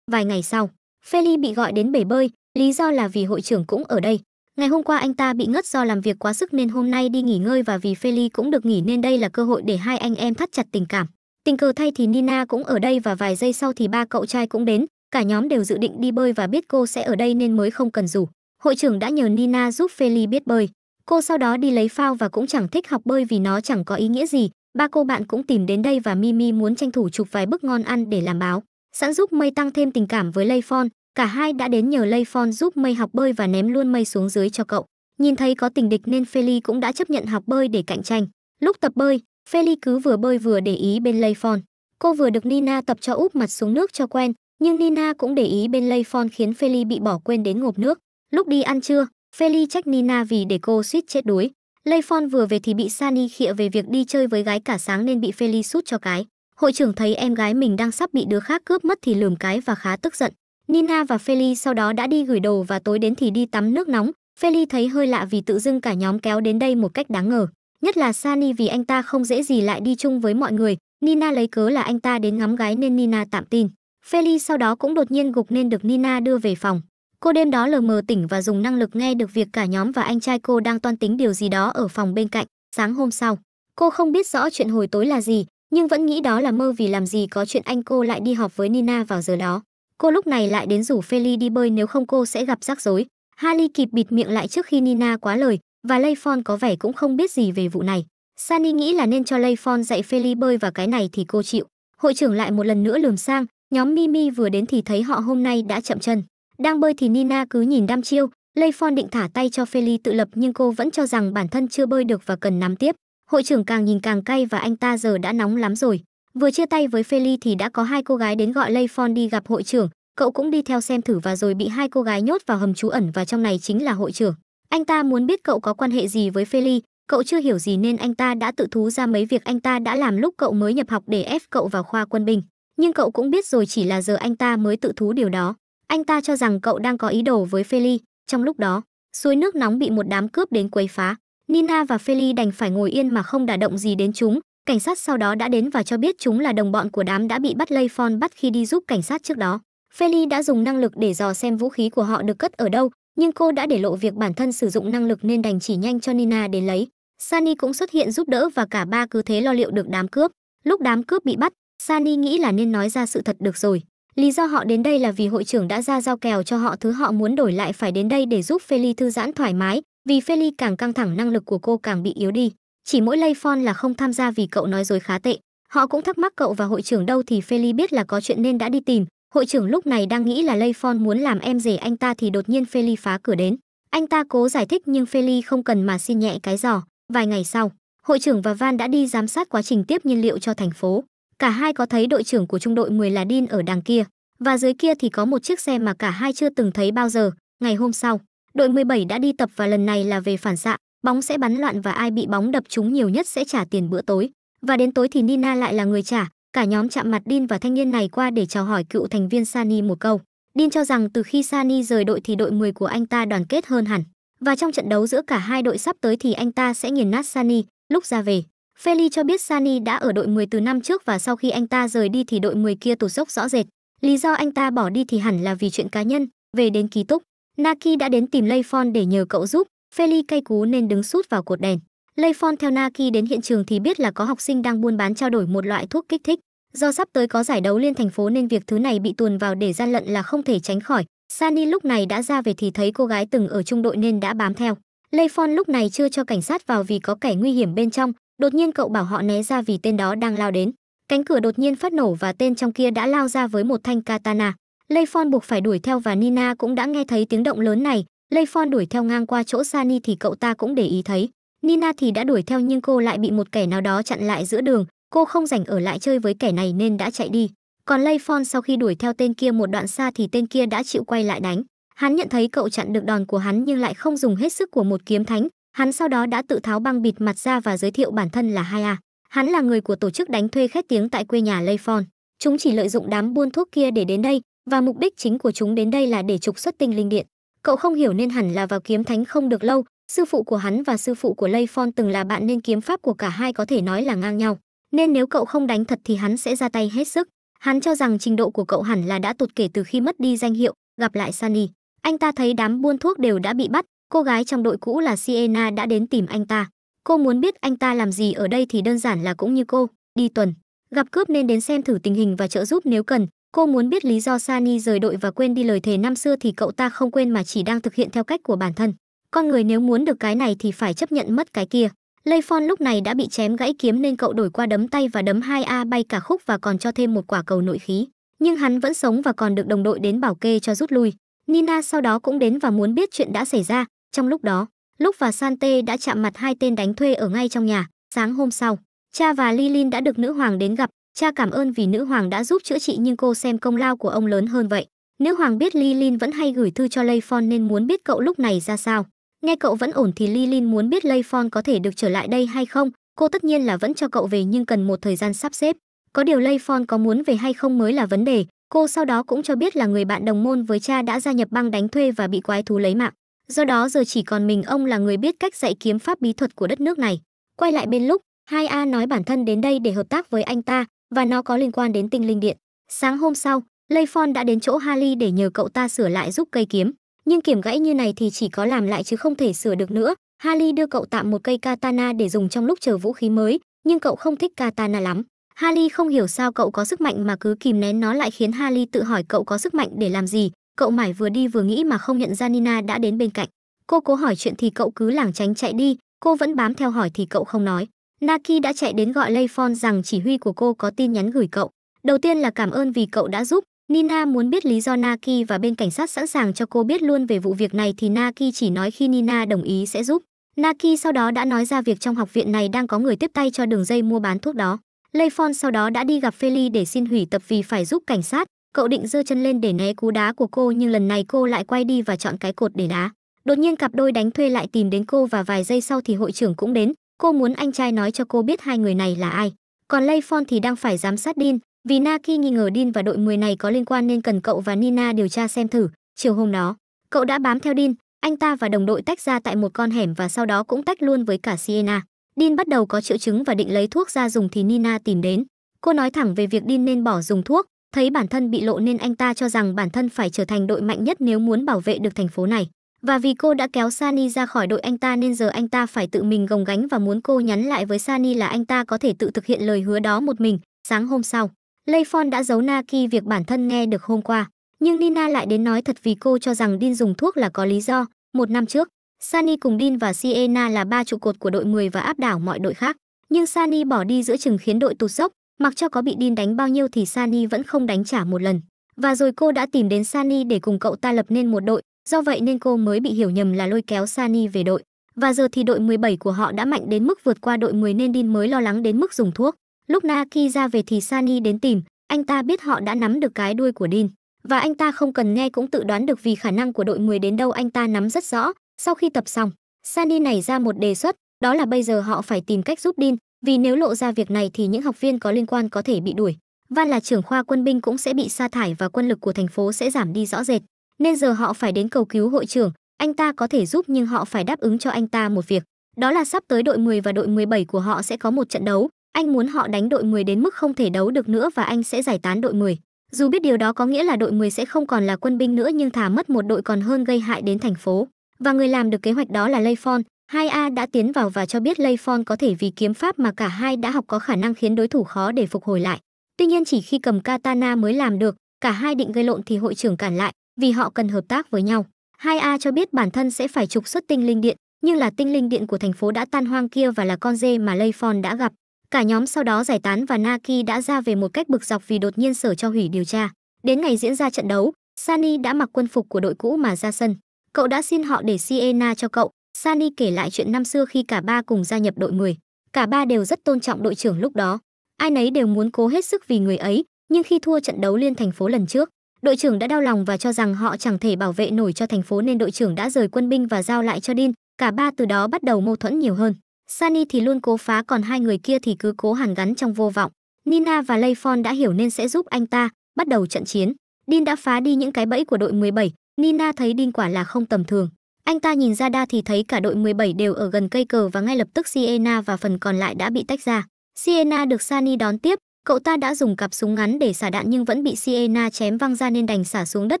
Vài ngày sau, Feli bị gọi đến bể bơi, lý do là vì hội trưởng cũng ở đây. Ngày hôm qua anh ta bị ngất do làm việc quá sức nên hôm nay đi nghỉ ngơi và vì Feli cũng được nghỉ nên đây là cơ hội để hai anh em thắt chặt tình cảm. Tình cờ thay thì Nina cũng ở đây và vài giây sau thì ba cậu trai cũng đến, cả nhóm đều dự định đi bơi và biết cô sẽ ở đây nên mới không cần rủ. Hội trưởng đã nhờ Nina giúp Feli biết bơi. Cô sau đó đi lấy phao và cũng chẳng thích học bơi vì nó chẳng có ý nghĩa gì. Ba cô bạn cũng tìm đến đây và Mimi muốn tranh thủ chụp vài bức ngon ăn để làm báo. Sẵn giúp Mây tăng thêm tình cảm với Layfon, cả hai đã đến nhờ Layfon giúp Mây học bơi và ném luôn Mây xuống dưới cho cậu. Nhìn thấy có tình địch nên Feli cũng đã chấp nhận học bơi để cạnh tranh. Lúc tập bơi, Feli cứ vừa bơi vừa để ý bên Layfon. Cô vừa được Nina tập cho úp mặt xuống nước cho quen, nhưng Nina cũng để ý bên Layfon khiến Feli bị bỏ quên đến ngộp nước. Lúc đi ăn trưa, Feli trách Nina vì để cô suýt chết đuối. Layfon vừa về thì bị Sani khịa về việc đi chơi với gái cả sáng nên bị Feli sút cho cái. Hội trưởng thấy em gái mình đang sắp bị đứa khác cướp mất thì lườm cái và khá tức giận. Nina và Feli sau đó đã đi gửi đồ và tối đến thì đi tắm nước nóng. Feli thấy hơi lạ vì tự dưng cả nhóm kéo đến đây một cách đáng ngờ. Nhất là Sani vì anh ta không dễ gì lại đi chung với mọi người. Nina lấy cớ là anh ta đến ngắm gái nên Nina tạm tin. Feli sau đó cũng đột nhiên gục nên được Nina đưa về phòng. Cô đêm đó lờ mờ tỉnh và dùng năng lực nghe được việc cả nhóm và anh trai cô đang toan tính điều gì đó ở phòng bên cạnh. Sáng hôm sau, cô không biết rõ chuyện hồi tối là gì, nhưng vẫn nghĩ đó là mơ vì làm gì có chuyện anh cô lại đi họp với Nina vào giờ đó. Cô lúc này lại đến rủ Feli đi bơi nếu không cô sẽ gặp rắc rối. Harley kịp bịt miệng lại trước khi Nina quá lời và Layfon có vẻ cũng không biết gì về vụ này. Sunny nghĩ là nên cho Layfon dạy Feli bơi và cái này thì cô chịu. Hội trưởng lại một lần nữa lườm sang, Nhóm Mimi vừa đến thì thấy họ hôm nay đã chậm chân. Đang bơi thì Nina cứ nhìn đăm chiêu, Lây Phon định thả tay cho Feli tự lập nhưng cô vẫn cho rằng bản thân chưa bơi được và cần nắm tiếp. Hội trưởng càng nhìn càng cay và anh ta giờ đã nóng lắm rồi. Vừa chia tay với Feli thì đã có hai cô gái đến gọi Lây Phon đi gặp hội trưởng. Cậu cũng đi theo xem thử và rồi bị hai cô gái nhốt vào hầm trú ẩn và trong này chính là hội trưởng. Anh ta muốn biết cậu có quan hệ gì với Feli, cậu chưa hiểu gì nên anh ta đã tự thú ra mấy việc anh ta đã làm lúc cậu mới nhập học để ép cậu vào khoa quân binh nhưng cậu cũng biết rồi chỉ là giờ anh ta mới tự thú điều đó. Anh ta cho rằng cậu đang có ý đồ với Feli, trong lúc đó, suối nước nóng bị một đám cướp đến quấy phá. Nina và Feli đành phải ngồi yên mà không đả động gì đến chúng. Cảnh sát sau đó đã đến và cho biết chúng là đồng bọn của đám đã bị bắt Leyfon bắt khi đi giúp cảnh sát trước đó. Feli đã dùng năng lực để dò xem vũ khí của họ được cất ở đâu, nhưng cô đã để lộ việc bản thân sử dụng năng lực nên đành chỉ nhanh cho Nina đến lấy. Sunny cũng xuất hiện giúp đỡ và cả ba cứ thế lo liệu được đám cướp. Lúc đám cướp bị bắt, Sunny nghĩ là nên nói ra sự thật được rồi. Lý do họ đến đây là vì hội trưởng đã ra giao kèo cho họ thứ họ muốn đổi lại phải đến đây để giúp Feli thư giãn thoải mái, vì Feli càng căng thẳng năng lực của cô càng bị yếu đi. Chỉ mỗi Layfon là không tham gia vì cậu nói dối khá tệ. Họ cũng thắc mắc cậu và hội trưởng đâu thì Feli biết là có chuyện nên đã đi tìm. Hội trưởng lúc này đang nghĩ là Layfon muốn làm em rể anh ta thì đột nhiên Feli phá cửa đến. Anh ta cố giải thích nhưng Feli không cần mà xin nhẹ cái giò. Vài ngày sau, hội trưởng và Van đã đi giám sát quá trình tiếp nhiên liệu cho thành phố. Cả hai có thấy đội trưởng của trung đội 10 là Đin ở đằng kia, và dưới kia thì có một chiếc xe mà cả hai chưa từng thấy bao giờ. Ngày hôm sau, đội 17 đã đi tập và lần này là về phản xạ, bóng sẽ bắn loạn và ai bị bóng đập trúng nhiều nhất sẽ trả tiền bữa tối. Và đến tối thì Nina lại là người trả, cả nhóm chạm mặt Đin và thanh niên này qua để chào hỏi cựu thành viên Sani một câu. Đin cho rằng từ khi Sani rời đội thì đội 10 của anh ta đoàn kết hơn hẳn. Và trong trận đấu giữa cả hai đội sắp tới thì anh ta sẽ nghiền nát Sani, lúc ra về, Feli cho biết Sani đã ở đội 10 từ năm trước và sau khi anh ta rời đi thì đội 10 kia tụt dốc rõ rệt. Lý do anh ta bỏ đi thì hẳn là vì chuyện cá nhân. Về đến ký túc, Naki đã đến tìm Layfon để nhờ cậu giúp. Feli cay cú nên đứng sút vào cột đèn. Layfon theo Naki đến hiện trường thì biết là có học sinh đang buôn bán trao đổi một loại thuốc kích thích. Do sắp tới có giải đấu liên thành phố nên việc thứ này bị tuồn vào để gian lận là không thể tránh khỏi. Sani lúc này đã ra về thì thấy cô gái từng ở trung đội nên đã bám theo. Layfon lúc này chưa cho cảnh sát vào vì có kẻ nguy hiểm bên trong, đột nhiên cậu bảo họ né ra vì tên đó đang lao đến cánh cửa đột nhiên phát nổ và tên trong kia đã lao ra với một thanh katana lây phon buộc phải đuổi theo và nina cũng đã nghe thấy tiếng động lớn này lây phon đuổi theo ngang qua chỗ sani thì cậu ta cũng để ý thấy nina thì đã đuổi theo nhưng cô lại bị một kẻ nào đó chặn lại giữa đường cô không rảnh ở lại chơi với kẻ này nên đã chạy đi còn lây phon sau khi đuổi theo tên kia một đoạn xa thì tên kia đã chịu quay lại đánh hắn nhận thấy cậu chặn được đòn của hắn nhưng lại không dùng hết sức của một kiếm thánh Hắn sau đó đã tự tháo băng bịt mặt ra và giới thiệu bản thân là Haya. Hắn là người của tổ chức đánh thuê khét tiếng tại quê nhà Layfon. Chúng chỉ lợi dụng đám buôn thuốc kia để đến đây và mục đích chính của chúng đến đây là để trục xuất tinh linh điện. Cậu không hiểu nên hẳn là vào kiếm thánh không được lâu, sư phụ của hắn và sư phụ của Layfon từng là bạn nên kiếm pháp của cả hai có thể nói là ngang nhau. Nên nếu cậu không đánh thật thì hắn sẽ ra tay hết sức. Hắn cho rằng trình độ của cậu hẳn là đã tụt kể từ khi mất đi danh hiệu, gặp lại Sunny. Anh ta thấy đám buôn thuốc đều đã bị bắt, Cô gái trong đội cũ là Siena đã đến tìm anh ta. Cô muốn biết anh ta làm gì ở đây thì đơn giản là cũng như cô, đi tuần. Gặp cướp nên đến xem thử tình hình và trợ giúp nếu cần. Cô muốn biết lý do Sani rời đội và quên đi lời thề năm xưa thì cậu ta không quên mà chỉ đang thực hiện theo cách của bản thân. Con người nếu muốn được cái này thì phải chấp nhận mất cái kia. Lafon lúc này đã bị chém gãy kiếm nên cậu đổi qua đấm tay và đấm 2A bay cả khúc và còn cho thêm một quả cầu nội khí. Nhưng hắn vẫn sống và còn được đồng đội đến bảo kê cho rút lui. Nina sau đó cũng đến và muốn biết chuyện đã xảy ra, trong lúc đó, lúc và Sante đã chạm mặt hai tên đánh thuê ở ngay trong nhà, sáng hôm sau, cha và Lilin đã được nữ hoàng đến gặp, cha cảm ơn vì nữ hoàng đã giúp chữa trị nhưng cô xem công lao của ông lớn hơn vậy. Nữ hoàng biết Lilin vẫn hay gửi thư cho Layfon nên muốn biết cậu lúc này ra sao. Nghe cậu vẫn ổn thì Lilin muốn biết Layfon có thể được trở lại đây hay không, cô tất nhiên là vẫn cho cậu về nhưng cần một thời gian sắp xếp. Có điều Layfon có muốn về hay không mới là vấn đề, cô sau đó cũng cho biết là người bạn đồng môn với cha đã gia nhập băng đánh thuê và bị quái thú lấy mạng. Do đó giờ chỉ còn mình ông là người biết cách dạy kiếm pháp bí thuật của đất nước này. Quay lại bên lúc, hai a nói bản thân đến đây để hợp tác với anh ta và nó có liên quan đến tinh linh điện. Sáng hôm sau, Layfon đã đến chỗ Harley để nhờ cậu ta sửa lại giúp cây kiếm, nhưng kiểm gãy như này thì chỉ có làm lại chứ không thể sửa được nữa. Harley đưa cậu tạm một cây katana để dùng trong lúc chờ vũ khí mới, nhưng cậu không thích katana lắm. Harley không hiểu sao cậu có sức mạnh mà cứ kìm nén nó lại khiến Harley tự hỏi cậu có sức mạnh để làm gì, cậu mải vừa đi vừa nghĩ mà không nhận ra nina đã đến bên cạnh cô cố hỏi chuyện thì cậu cứ lảng tránh chạy đi cô vẫn bám theo hỏi thì cậu không nói naki đã chạy đến gọi lay rằng chỉ huy của cô có tin nhắn gửi cậu đầu tiên là cảm ơn vì cậu đã giúp nina muốn biết lý do naki và bên cảnh sát sẵn sàng cho cô biết luôn về vụ việc này thì naki chỉ nói khi nina đồng ý sẽ giúp naki sau đó đã nói ra việc trong học viện này đang có người tiếp tay cho đường dây mua bán thuốc đó Layfon sau đó đã đi gặp feli để xin hủy tập vì phải giúp cảnh sát Cậu định giơ chân lên để né cú đá của cô nhưng lần này cô lại quay đi và chọn cái cột để đá. Đột nhiên cặp đôi đánh thuê lại tìm đến cô và vài giây sau thì hội trưởng cũng đến. Cô muốn anh trai nói cho cô biết hai người này là ai. Còn Layfon thì đang phải giám sát Din, vì Naki nghi ngờ Din và đội 10 này có liên quan nên cần cậu và Nina điều tra xem thử. Chiều hôm đó, cậu đã bám theo Din, anh ta và đồng đội tách ra tại một con hẻm và sau đó cũng tách luôn với cả Siena. Din bắt đầu có triệu chứng và định lấy thuốc ra dùng thì Nina tìm đến. Cô nói thẳng về việc Din nên bỏ dùng thuốc, Thấy bản thân bị lộ nên anh ta cho rằng bản thân phải trở thành đội mạnh nhất nếu muốn bảo vệ được thành phố này. Và vì cô đã kéo Sunny ra khỏi đội anh ta nên giờ anh ta phải tự mình gồng gánh và muốn cô nhắn lại với Sunny là anh ta có thể tự thực hiện lời hứa đó một mình. Sáng hôm sau, Layfon đã giấu Naki việc bản thân nghe được hôm qua. Nhưng Nina lại đến nói thật vì cô cho rằng Din dùng thuốc là có lý do. Một năm trước, Sunny cùng Din và Siena là ba trụ cột của đội 10 và áp đảo mọi đội khác. Nhưng Sunny bỏ đi giữa chừng khiến đội tụt dốc, Mặc cho có bị Đin đánh bao nhiêu thì Sunny vẫn không đánh trả một lần. Và rồi cô đã tìm đến Sunny để cùng cậu ta lập nên một đội, do vậy nên cô mới bị hiểu nhầm là lôi kéo Sunny về đội. Và giờ thì đội 17 của họ đã mạnh đến mức vượt qua đội 10 nên Đin mới lo lắng đến mức dùng thuốc. Lúc Naki ra về thì Sunny đến tìm, anh ta biết họ đã nắm được cái đuôi của Đin. Và anh ta không cần nghe cũng tự đoán được vì khả năng của đội 10 đến đâu anh ta nắm rất rõ. Sau khi tập xong, Sunny nảy ra một đề xuất, đó là bây giờ họ phải tìm cách giúp Đin, vì nếu lộ ra việc này thì những học viên có liên quan có thể bị đuổi van là trưởng khoa quân binh cũng sẽ bị sa thải và quân lực của thành phố sẽ giảm đi rõ rệt nên giờ họ phải đến cầu cứu hội trưởng anh ta có thể giúp nhưng họ phải đáp ứng cho anh ta một việc đó là sắp tới đội 10 và đội 17 của họ sẽ có một trận đấu anh muốn họ đánh đội 10 đến mức không thể đấu được nữa và anh sẽ giải tán đội 10 dù biết điều đó có nghĩa là đội 10 sẽ không còn là quân binh nữa nhưng thà mất một đội còn hơn gây hại đến thành phố và người làm được kế hoạch đó là layfon. 2A đã tiến vào và cho biết Lafon có thể vì kiếm pháp mà cả hai đã học có khả năng khiến đối thủ khó để phục hồi lại. Tuy nhiên chỉ khi cầm katana mới làm được, cả hai định gây lộn thì hội trưởng cản lại, vì họ cần hợp tác với nhau. 2A cho biết bản thân sẽ phải trục xuất tinh linh điện, nhưng là tinh linh điện của thành phố đã tan hoang kia và là con dê mà Lafon đã gặp. Cả nhóm sau đó giải tán và Naki đã ra về một cách bực dọc vì đột nhiên sở cho hủy điều tra. Đến ngày diễn ra trận đấu, Sunny đã mặc quân phục của đội cũ mà ra sân. Cậu đã xin họ để Siena cho cậu, Sani kể lại chuyện năm xưa khi cả ba cùng gia nhập đội 10. Cả ba đều rất tôn trọng đội trưởng lúc đó. Ai nấy đều muốn cố hết sức vì người ấy, nhưng khi thua trận đấu liên thành phố lần trước, đội trưởng đã đau lòng và cho rằng họ chẳng thể bảo vệ nổi cho thành phố nên đội trưởng đã rời quân binh và giao lại cho Din. Cả ba từ đó bắt đầu mâu thuẫn nhiều hơn. Sani thì luôn cố phá còn hai người kia thì cứ cố hàn gắn trong vô vọng. Nina và Layfon đã hiểu nên sẽ giúp anh ta, bắt đầu trận chiến. Din đã phá đi những cái bẫy của đội 17, Nina thấy Din quả là không tầm thường. Anh ta nhìn ra đa thì thấy cả đội 17 đều ở gần cây cờ và ngay lập tức Sienna và phần còn lại đã bị tách ra. Sienna được Sani đón tiếp, cậu ta đã dùng cặp súng ngắn để xả đạn nhưng vẫn bị Sienna chém văng ra nên đành xả xuống đất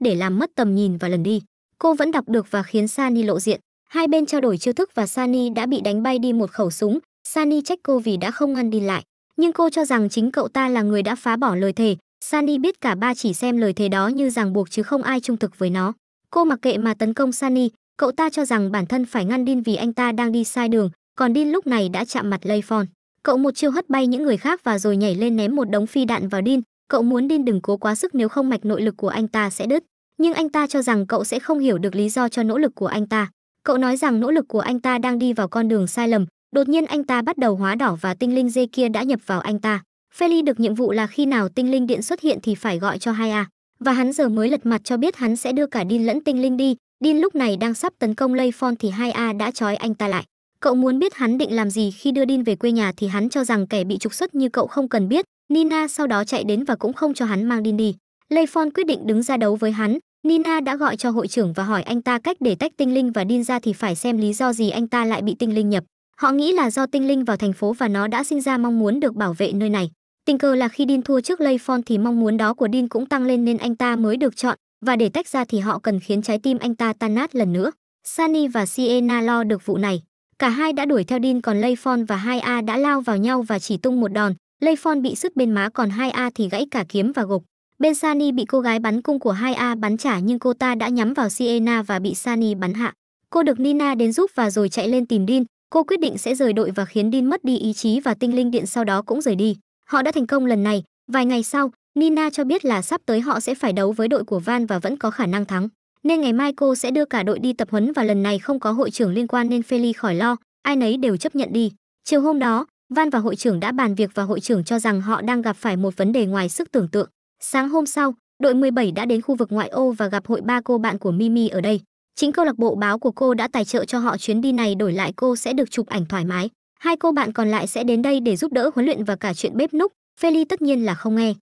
để làm mất tầm nhìn và lần đi. Cô vẫn đọc được và khiến Sani lộ diện. Hai bên trao đổi chiêu thức và Sani đã bị đánh bay đi một khẩu súng. Sani trách cô vì đã không ngăn đi lại. Nhưng cô cho rằng chính cậu ta là người đã phá bỏ lời thề. Sani biết cả ba chỉ xem lời thề đó như ràng buộc chứ không ai trung thực với nó. Cô mặc kệ mà tấn công Sani, Cậu ta cho rằng bản thân phải ngăn Din vì anh ta đang đi sai đường, còn Din lúc này đã chạm mặt lây phòn. Cậu một chiêu hất bay những người khác và rồi nhảy lên ném một đống phi đạn vào Din. Cậu muốn Din đừng cố quá sức nếu không mạch nội lực của anh ta sẽ đứt. Nhưng anh ta cho rằng cậu sẽ không hiểu được lý do cho nỗ lực của anh ta. Cậu nói rằng nỗ lực của anh ta đang đi vào con đường sai lầm. Đột nhiên anh ta bắt đầu hóa đỏ và tinh linh dê kia đã nhập vào anh ta. Feli được nhiệm vụ là khi nào tinh linh điện xuất hiện thì phải gọi cho hai a Và hắn giờ mới lật mặt cho biết hắn sẽ đưa cả Din lẫn tinh linh đi, Đin lúc này đang sắp tấn công Layfon thì Hai a đã trói anh ta lại. Cậu muốn biết hắn định làm gì khi đưa Đin về quê nhà thì hắn cho rằng kẻ bị trục xuất như cậu không cần biết. Nina sau đó chạy đến và cũng không cho hắn mang Đin đi. Layfon quyết định đứng ra đấu với hắn. Nina đã gọi cho hội trưởng và hỏi anh ta cách để tách tinh linh và Đin ra thì phải xem lý do gì anh ta lại bị tinh linh nhập. Họ nghĩ là do tinh linh vào thành phố và nó đã sinh ra mong muốn được bảo vệ nơi này. Tình cờ là khi Din thua trước Layfon thì mong muốn đó của Din cũng tăng lên nên anh ta mới được chọn và để tách ra thì họ cần khiến trái tim anh ta tan nát lần nữa. Sunny và Sienna lo được vụ này. Cả hai đã đuổi theo Dean còn Layfon và 2A đã lao vào nhau và chỉ tung một đòn. Layfon bị sứt bên má còn 2A thì gãy cả kiếm và gục. Bên Sunny bị cô gái bắn cung của 2A bắn trả nhưng cô ta đã nhắm vào Sienna và bị Sunny bắn hạ. Cô được Nina đến giúp và rồi chạy lên tìm Dean. Cô quyết định sẽ rời đội và khiến Dean mất đi ý chí và tinh linh điện sau đó cũng rời đi. Họ đã thành công lần này. Vài ngày sau, Nina cho biết là sắp tới họ sẽ phải đấu với đội của Van và vẫn có khả năng thắng, nên ngày mai cô sẽ đưa cả đội đi tập huấn và lần này không có hội trưởng liên quan nên Feli khỏi lo, ai nấy đều chấp nhận đi. Chiều hôm đó, Van và hội trưởng đã bàn việc và hội trưởng cho rằng họ đang gặp phải một vấn đề ngoài sức tưởng tượng. Sáng hôm sau, đội 17 đã đến khu vực ngoại ô và gặp hội ba cô bạn của Mimi ở đây. Chính câu lạc bộ báo của cô đã tài trợ cho họ chuyến đi này đổi lại cô sẽ được chụp ảnh thoải mái. Hai cô bạn còn lại sẽ đến đây để giúp đỡ huấn luyện và cả chuyện bếp núc. Feli tất nhiên là không nghe.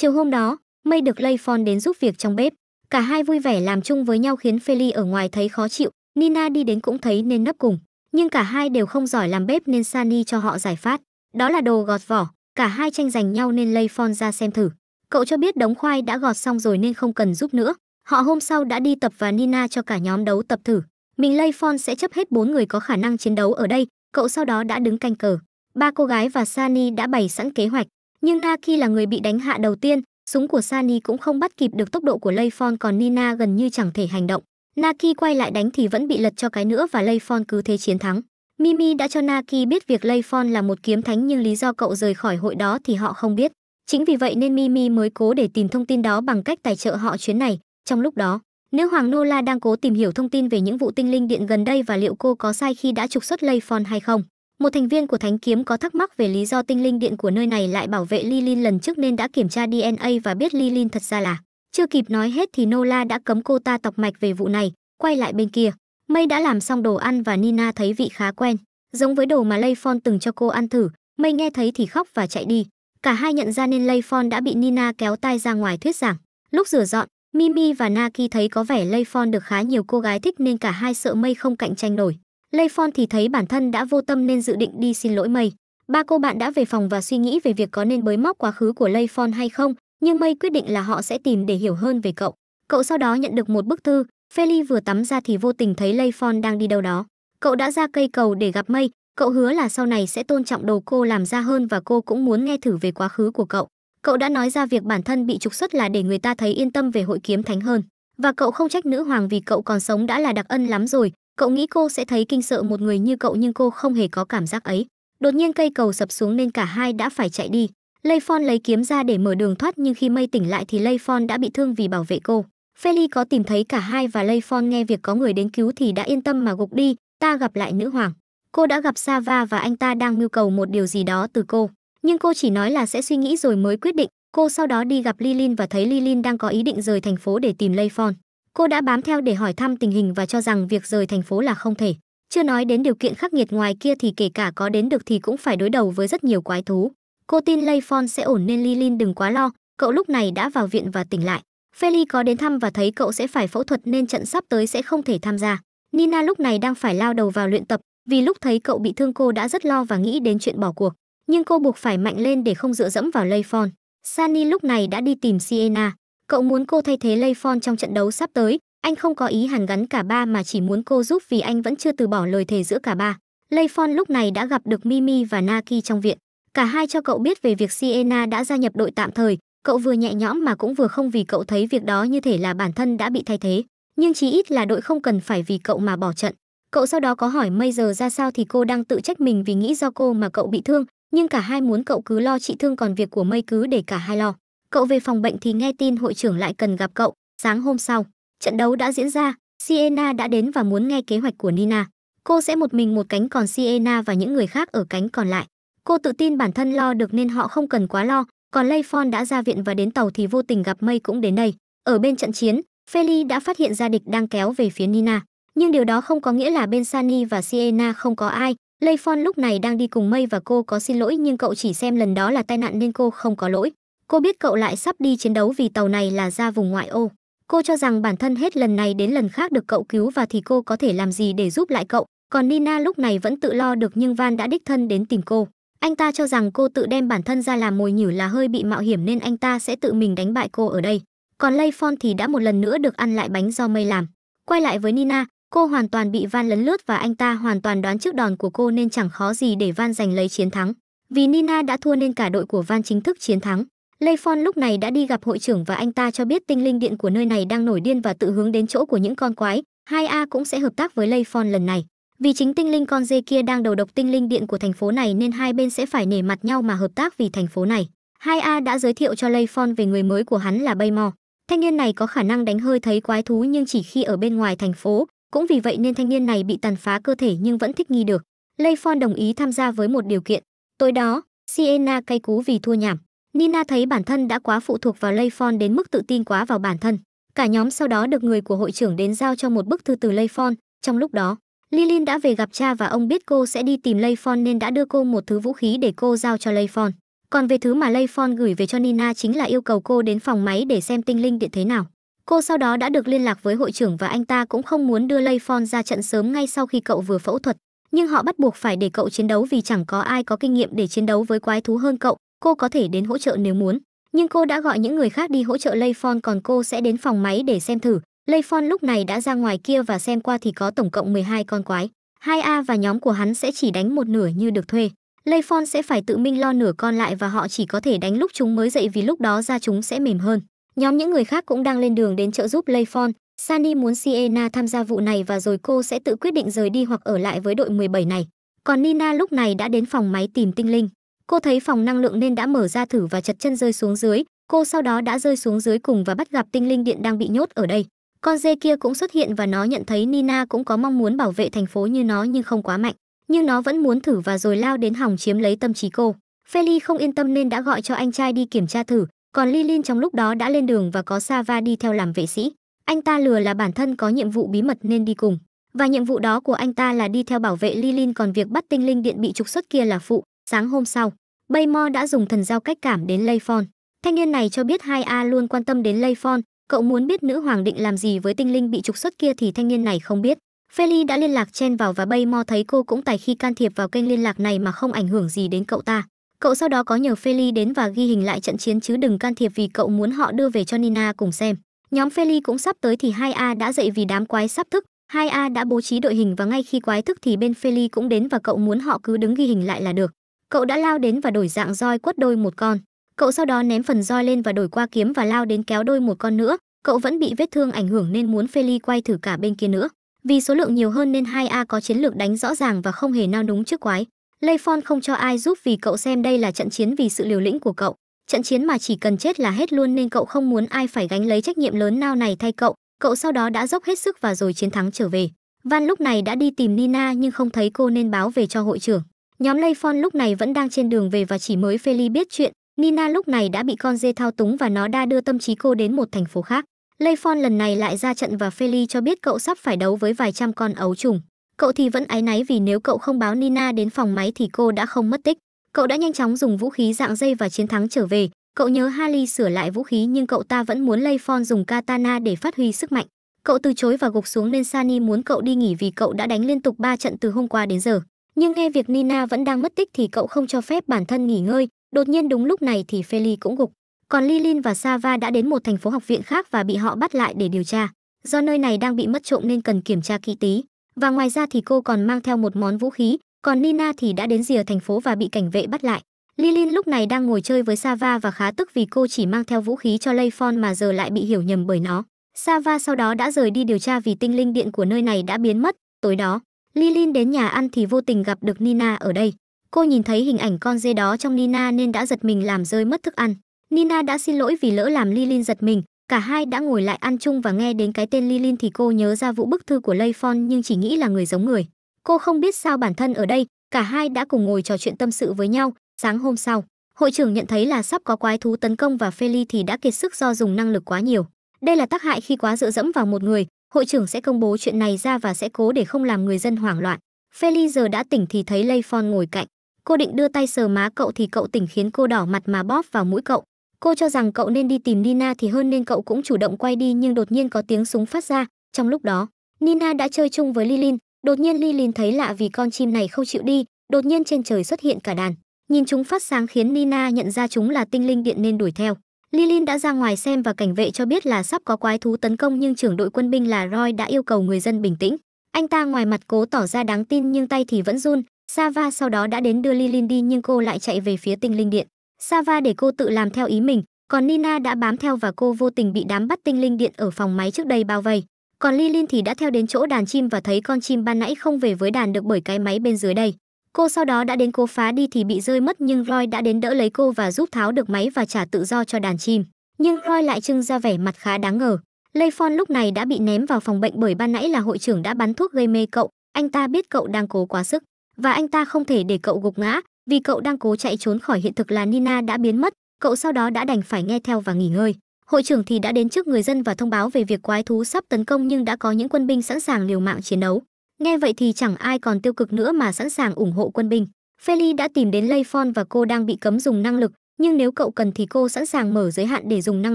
Chiều hôm đó, Mây được Layfon đến giúp việc trong bếp. Cả hai vui vẻ làm chung với nhau khiến Feli ở ngoài thấy khó chịu, Nina đi đến cũng thấy nên nấp cùng. Nhưng cả hai đều không giỏi làm bếp nên Sani cho họ giải phát. Đó là đồ gọt vỏ, cả hai tranh giành nhau nên Layfon ra xem thử. Cậu cho biết đống khoai đã gọt xong rồi nên không cần giúp nữa. Họ hôm sau đã đi tập và Nina cho cả nhóm đấu tập thử. Mình Layfon sẽ chấp hết bốn người có khả năng chiến đấu ở đây, cậu sau đó đã đứng canh cờ. Ba cô gái và Sani đã bày sẵn kế hoạch. Nhưng Taki là người bị đánh hạ đầu tiên, súng của Sani cũng không bắt kịp được tốc độ của Layfon còn Nina gần như chẳng thể hành động. Naki quay lại đánh thì vẫn bị lật cho cái nữa và Layfon cứ thế chiến thắng. Mimi đã cho Naki biết việc Layfon là một kiếm thánh nhưng lý do cậu rời khỏi hội đó thì họ không biết. Chính vì vậy nên Mimi mới cố để tìm thông tin đó bằng cách tài trợ họ chuyến này. Trong lúc đó, nữ hoàng Nola đang cố tìm hiểu thông tin về những vụ tinh linh điện gần đây và liệu cô có sai khi đã trục xuất Layfon hay không. Một thành viên của Thánh Kiếm có thắc mắc về lý do tinh linh điện của nơi này lại bảo vệ Lilin lần trước nên đã kiểm tra DNA và biết Lilin thật ra là. Chưa kịp nói hết thì Nola đã cấm cô ta tọc mạch về vụ này, quay lại bên kia. Mây đã làm xong đồ ăn và Nina thấy vị khá quen, giống với đồ mà Layfon từng cho cô ăn thử. Mây nghe thấy thì khóc và chạy đi. Cả hai nhận ra nên Layfon đã bị Nina kéo tay ra ngoài thuyết giảng. Lúc rửa dọn, Mimi và Naki thấy có vẻ Layfon được khá nhiều cô gái thích nên cả hai sợ Mây không cạnh tranh nổi. Layfon thì thấy bản thân đã vô tâm nên dự định đi xin lỗi Mây. Ba cô bạn đã về phòng và suy nghĩ về việc có nên bới móc quá khứ của Layfon hay không, nhưng Mây quyết định là họ sẽ tìm để hiểu hơn về cậu. Cậu sau đó nhận được một bức thư, Feli vừa tắm ra thì vô tình thấy Layfon đang đi đâu đó. Cậu đã ra cây cầu để gặp Mây, cậu hứa là sau này sẽ tôn trọng đồ cô làm ra hơn và cô cũng muốn nghe thử về quá khứ của cậu. Cậu đã nói ra việc bản thân bị trục xuất là để người ta thấy yên tâm về hội kiếm thánh hơn. Và cậu không trách nữ hoàng vì cậu còn sống đã là đặc ân lắm rồi, Cậu nghĩ cô sẽ thấy kinh sợ một người như cậu nhưng cô không hề có cảm giác ấy. Đột nhiên cây cầu sập xuống nên cả hai đã phải chạy đi. Lây Phon lấy kiếm ra để mở đường thoát nhưng khi Mây tỉnh lại thì Lây Phon đã bị thương vì bảo vệ cô. Feli có tìm thấy cả hai và Lây Phon nghe việc có người đến cứu thì đã yên tâm mà gục đi, ta gặp lại nữ hoàng. Cô đã gặp Sava và anh ta đang mưu cầu một điều gì đó từ cô. Nhưng cô chỉ nói là sẽ suy nghĩ rồi mới quyết định. Cô sau đó đi gặp Lilin và thấy Lilin đang có ý định rời thành phố để tìm Lây Phon. Cô đã bám theo để hỏi thăm tình hình và cho rằng việc rời thành phố là không thể. Chưa nói đến điều kiện khắc nghiệt ngoài kia thì kể cả có đến được thì cũng phải đối đầu với rất nhiều quái thú. Cô tin Layfon sẽ ổn nên Lilin đừng quá lo, cậu lúc này đã vào viện và tỉnh lại. Feli có đến thăm và thấy cậu sẽ phải phẫu thuật nên trận sắp tới sẽ không thể tham gia. Nina lúc này đang phải lao đầu vào luyện tập, vì lúc thấy cậu bị thương cô đã rất lo và nghĩ đến chuyện bỏ cuộc. Nhưng cô buộc phải mạnh lên để không dựa dẫm vào Layfon. Sunny lúc này đã đi tìm Sienna. Cậu muốn cô thay thế Lafon trong trận đấu sắp tới, anh không có ý hàn gắn cả ba mà chỉ muốn cô giúp vì anh vẫn chưa từ bỏ lời thề giữa cả ba. Lafon lúc này đã gặp được Mimi và Naki trong viện. Cả hai cho cậu biết về việc Sienna đã gia nhập đội tạm thời, cậu vừa nhẹ nhõm mà cũng vừa không vì cậu thấy việc đó như thể là bản thân đã bị thay thế. Nhưng chí ít là đội không cần phải vì cậu mà bỏ trận. Cậu sau đó có hỏi mây giờ ra sao thì cô đang tự trách mình vì nghĩ do cô mà cậu bị thương, nhưng cả hai muốn cậu cứ lo trị thương còn việc của mây cứ để cả hai lo. Cậu về phòng bệnh thì nghe tin hội trưởng lại cần gặp cậu. Sáng hôm sau, trận đấu đã diễn ra, Sienna đã đến và muốn nghe kế hoạch của Nina. Cô sẽ một mình một cánh còn Sienna và những người khác ở cánh còn lại. Cô tự tin bản thân lo được nên họ không cần quá lo, còn Layfon đã ra viện và đến tàu thì vô tình gặp Mây cũng đến đây. Ở bên trận chiến, Feli đã phát hiện ra địch đang kéo về phía Nina. Nhưng điều đó không có nghĩa là bên sani và Sienna không có ai. Layfon lúc này đang đi cùng Mây và cô có xin lỗi nhưng cậu chỉ xem lần đó là tai nạn nên cô không có lỗi. Cô biết cậu lại sắp đi chiến đấu vì tàu này là ra vùng ngoại ô. Cô cho rằng bản thân hết lần này đến lần khác được cậu cứu và thì cô có thể làm gì để giúp lại cậu. Còn Nina lúc này vẫn tự lo được nhưng Van đã đích thân đến tìm cô. Anh ta cho rằng cô tự đem bản thân ra làm mồi nhử là hơi bị mạo hiểm nên anh ta sẽ tự mình đánh bại cô ở đây. Còn Layfon thì đã một lần nữa được ăn lại bánh do mây làm. Quay lại với Nina, cô hoàn toàn bị Van lấn lướt và anh ta hoàn toàn đoán trước đòn của cô nên chẳng khó gì để Van giành lấy chiến thắng. Vì Nina đã thua nên cả đội của Van chính thức chiến thắng. Lê Phon lúc này đã đi gặp hội trưởng và anh ta cho biết tinh linh điện của nơi này đang nổi điên và tự hướng đến chỗ của những con quái. Hai a cũng sẽ hợp tác với Lê Phon lần này. Vì chính tinh linh con dê kia đang đầu độc tinh linh điện của thành phố này nên hai bên sẽ phải nể mặt nhau mà hợp tác vì thành phố này. Hai a đã giới thiệu cho Lê Phon về người mới của hắn là Baymore. Thanh niên này có khả năng đánh hơi thấy quái thú nhưng chỉ khi ở bên ngoài thành phố, cũng vì vậy nên thanh niên này bị tàn phá cơ thể nhưng vẫn thích nghi được. Lê Phon đồng ý tham gia với một điều kiện. Tối đó, Sienna cay cú vì thua nhảm. Nina thấy bản thân đã quá phụ thuộc vào Layfon đến mức tự tin quá vào bản thân. Cả nhóm sau đó được người của hội trưởng đến giao cho một bức thư từ Layfon. Trong lúc đó, Lilin đã về gặp cha và ông biết cô sẽ đi tìm Layfon nên đã đưa cô một thứ vũ khí để cô giao cho Layfon. Còn về thứ mà Layfon gửi về cho Nina chính là yêu cầu cô đến phòng máy để xem tinh linh điện thế nào. Cô sau đó đã được liên lạc với hội trưởng và anh ta cũng không muốn đưa Layfon ra trận sớm ngay sau khi cậu vừa phẫu thuật, nhưng họ bắt buộc phải để cậu chiến đấu vì chẳng có ai có kinh nghiệm để chiến đấu với quái thú hơn cậu, cô có thể đến hỗ trợ nếu muốn nhưng cô đã gọi những người khác đi hỗ trợ Layfon còn cô sẽ đến phòng máy để xem thử. Layfon lúc này đã ra ngoài kia và xem qua thì có tổng cộng 12 con quái. Hai a và nhóm của hắn sẽ chỉ đánh một nửa như được thuê. Layfon sẽ phải tự minh lo nửa con lại và họ chỉ có thể đánh lúc chúng mới dậy vì lúc đó da chúng sẽ mềm hơn. Nhóm những người khác cũng đang lên đường đến trợ giúp Layfon. Sani muốn Siena tham gia vụ này và rồi cô sẽ tự quyết định rời đi hoặc ở lại với đội 17 này. Còn Nina lúc này đã đến phòng máy tìm tinh linh cô thấy phòng năng lượng nên đã mở ra thử và chật chân rơi xuống dưới cô sau đó đã rơi xuống dưới cùng và bắt gặp tinh linh điện đang bị nhốt ở đây con dê kia cũng xuất hiện và nó nhận thấy nina cũng có mong muốn bảo vệ thành phố như nó nhưng không quá mạnh nhưng nó vẫn muốn thử và rồi lao đến hòng chiếm lấy tâm trí cô feli không yên tâm nên đã gọi cho anh trai đi kiểm tra thử còn lilin trong lúc đó đã lên đường và có sava đi theo làm vệ sĩ anh ta lừa là bản thân có nhiệm vụ bí mật nên đi cùng và nhiệm vụ đó của anh ta là đi theo bảo vệ Lilin còn việc bắt tinh linh điện bị trục xuất kia là phụ, Sáng hôm sau, Baymore đã dùng thần giao cách cảm đến Layfon. Thanh niên này cho biết Hai a luôn quan tâm đến Layfon, cậu muốn biết nữ hoàng định làm gì với tinh linh bị trục xuất kia thì thanh niên này không biết. Feli đã liên lạc chen vào và Baymore thấy cô cũng tài khi can thiệp vào kênh liên lạc này mà không ảnh hưởng gì đến cậu ta. Cậu sau đó có nhờ Feli đến và ghi hình lại trận chiến chứ đừng can thiệp vì cậu muốn họ đưa về cho Nina cùng xem. Nhóm Feli cũng sắp tới thì Hai a đã dậy vì đám quái sắp thức, Hai a đã bố trí đội hình và ngay khi quái thức thì bên Feli cũng đến và cậu muốn họ cứ đứng ghi hình lại là được cậu đã lao đến và đổi dạng roi quất đôi một con cậu sau đó ném phần roi lên và đổi qua kiếm và lao đến kéo đôi một con nữa cậu vẫn bị vết thương ảnh hưởng nên muốn Feli quay thử cả bên kia nữa vì số lượng nhiều hơn nên hai a có chiến lược đánh rõ ràng và không hề nao núng trước quái layfon không cho ai giúp vì cậu xem đây là trận chiến vì sự liều lĩnh của cậu trận chiến mà chỉ cần chết là hết luôn nên cậu không muốn ai phải gánh lấy trách nhiệm lớn nào này thay cậu cậu sau đó đã dốc hết sức và rồi chiến thắng trở về van lúc này đã đi tìm nina nhưng không thấy cô nên báo về cho hội trưởng Nhóm Lafon lúc này vẫn đang trên đường về và chỉ mới Feli biết chuyện, Nina lúc này đã bị con dê thao túng và nó đã đưa tâm trí cô đến một thành phố khác. Lafon lần này lại ra trận và Feli cho biết cậu sắp phải đấu với vài trăm con ấu trùng. Cậu thì vẫn áy náy vì nếu cậu không báo Nina đến phòng máy thì cô đã không mất tích. Cậu đã nhanh chóng dùng vũ khí dạng dây và chiến thắng trở về. Cậu nhớ Harley sửa lại vũ khí nhưng cậu ta vẫn muốn Lafon dùng katana để phát huy sức mạnh. Cậu từ chối và gục xuống nên Sunny muốn cậu đi nghỉ vì cậu đã đánh liên tục 3 trận từ hôm qua đến giờ. Nhưng nghe việc Nina vẫn đang mất tích thì cậu không cho phép bản thân nghỉ ngơi, đột nhiên đúng lúc này thì Feli cũng gục. Còn Lilin và Sava đã đến một thành phố học viện khác và bị họ bắt lại để điều tra. Do nơi này đang bị mất trộm nên cần kiểm tra kỹ tí. Và ngoài ra thì cô còn mang theo một món vũ khí, còn Nina thì đã đến rìa thành phố và bị cảnh vệ bắt lại. Lilin lúc này đang ngồi chơi với Sava và khá tức vì cô chỉ mang theo vũ khí cho Layfon mà giờ lại bị hiểu nhầm bởi nó. Sava sau đó đã rời đi điều tra vì tinh linh điện của nơi này đã biến mất, tối đó. Lilin đến nhà ăn thì vô tình gặp được Nina ở đây. Cô nhìn thấy hình ảnh con dê đó trong Nina nên đã giật mình làm rơi mất thức ăn. Nina đã xin lỗi vì lỡ làm Lilin giật mình. Cả hai đã ngồi lại ăn chung và nghe đến cái tên Lilin thì cô nhớ ra vụ bức thư của Layfon nhưng chỉ nghĩ là người giống người. Cô không biết sao bản thân ở đây, cả hai đã cùng ngồi trò chuyện tâm sự với nhau. Sáng hôm sau, hội trưởng nhận thấy là sắp có quái thú tấn công và Feli thì đã kiệt sức do dùng năng lực quá nhiều. Đây là tác hại khi quá dựa dẫm vào một người, hội trưởng sẽ công bố chuyện này ra và sẽ cố để không làm người dân hoảng loạn. Feli giờ đã tỉnh thì thấy Layfon ngồi cạnh. Cô định đưa tay sờ má cậu thì cậu tỉnh khiến cô đỏ mặt mà bóp vào mũi cậu. Cô cho rằng cậu nên đi tìm Nina thì hơn nên cậu cũng chủ động quay đi nhưng đột nhiên có tiếng súng phát ra. Trong lúc đó, Nina đã chơi chung với Lilin. Đột nhiên Lilin thấy lạ vì con chim này không chịu đi. Đột nhiên trên trời xuất hiện cả đàn. Nhìn chúng phát sáng khiến Nina nhận ra chúng là tinh linh điện nên đuổi theo. Lilin đã ra ngoài xem và cảnh vệ cho biết là sắp có quái thú tấn công nhưng trưởng đội quân binh là Roy đã yêu cầu người dân bình tĩnh. Anh ta ngoài mặt cố tỏ ra đáng tin nhưng tay thì vẫn run. Sava sau đó đã đến đưa Lilin đi nhưng cô lại chạy về phía tinh linh điện. Sava để cô tự làm theo ý mình, còn Nina đã bám theo và cô vô tình bị đám bắt tinh linh điện ở phòng máy trước đây bao vây. Còn Lilin thì đã theo đến chỗ đàn chim và thấy con chim ban nãy không về với đàn được bởi cái máy bên dưới đây. Cô sau đó đã đến cố phá đi thì bị rơi mất nhưng Roy đã đến đỡ lấy cô và giúp tháo được máy và trả tự do cho đàn chim. Nhưng Roy lại trưng ra vẻ mặt khá đáng ngờ. Layfon lúc này đã bị ném vào phòng bệnh bởi ban nãy là hội trưởng đã bắn thuốc gây mê cậu. Anh ta biết cậu đang cố quá sức và anh ta không thể để cậu gục ngã vì cậu đang cố chạy trốn khỏi hiện thực là Nina đã biến mất. Cậu sau đó đã đành phải nghe theo và nghỉ ngơi. Hội trưởng thì đã đến trước người dân và thông báo về việc quái thú sắp tấn công nhưng đã có những quân binh sẵn sàng liều mạng chiến đấu. Nghe vậy thì chẳng ai còn tiêu cực nữa mà sẵn sàng ủng hộ quân binh. Feli đã tìm đến Layfon và cô đang bị cấm dùng năng lực, nhưng nếu cậu cần thì cô sẵn sàng mở giới hạn để dùng năng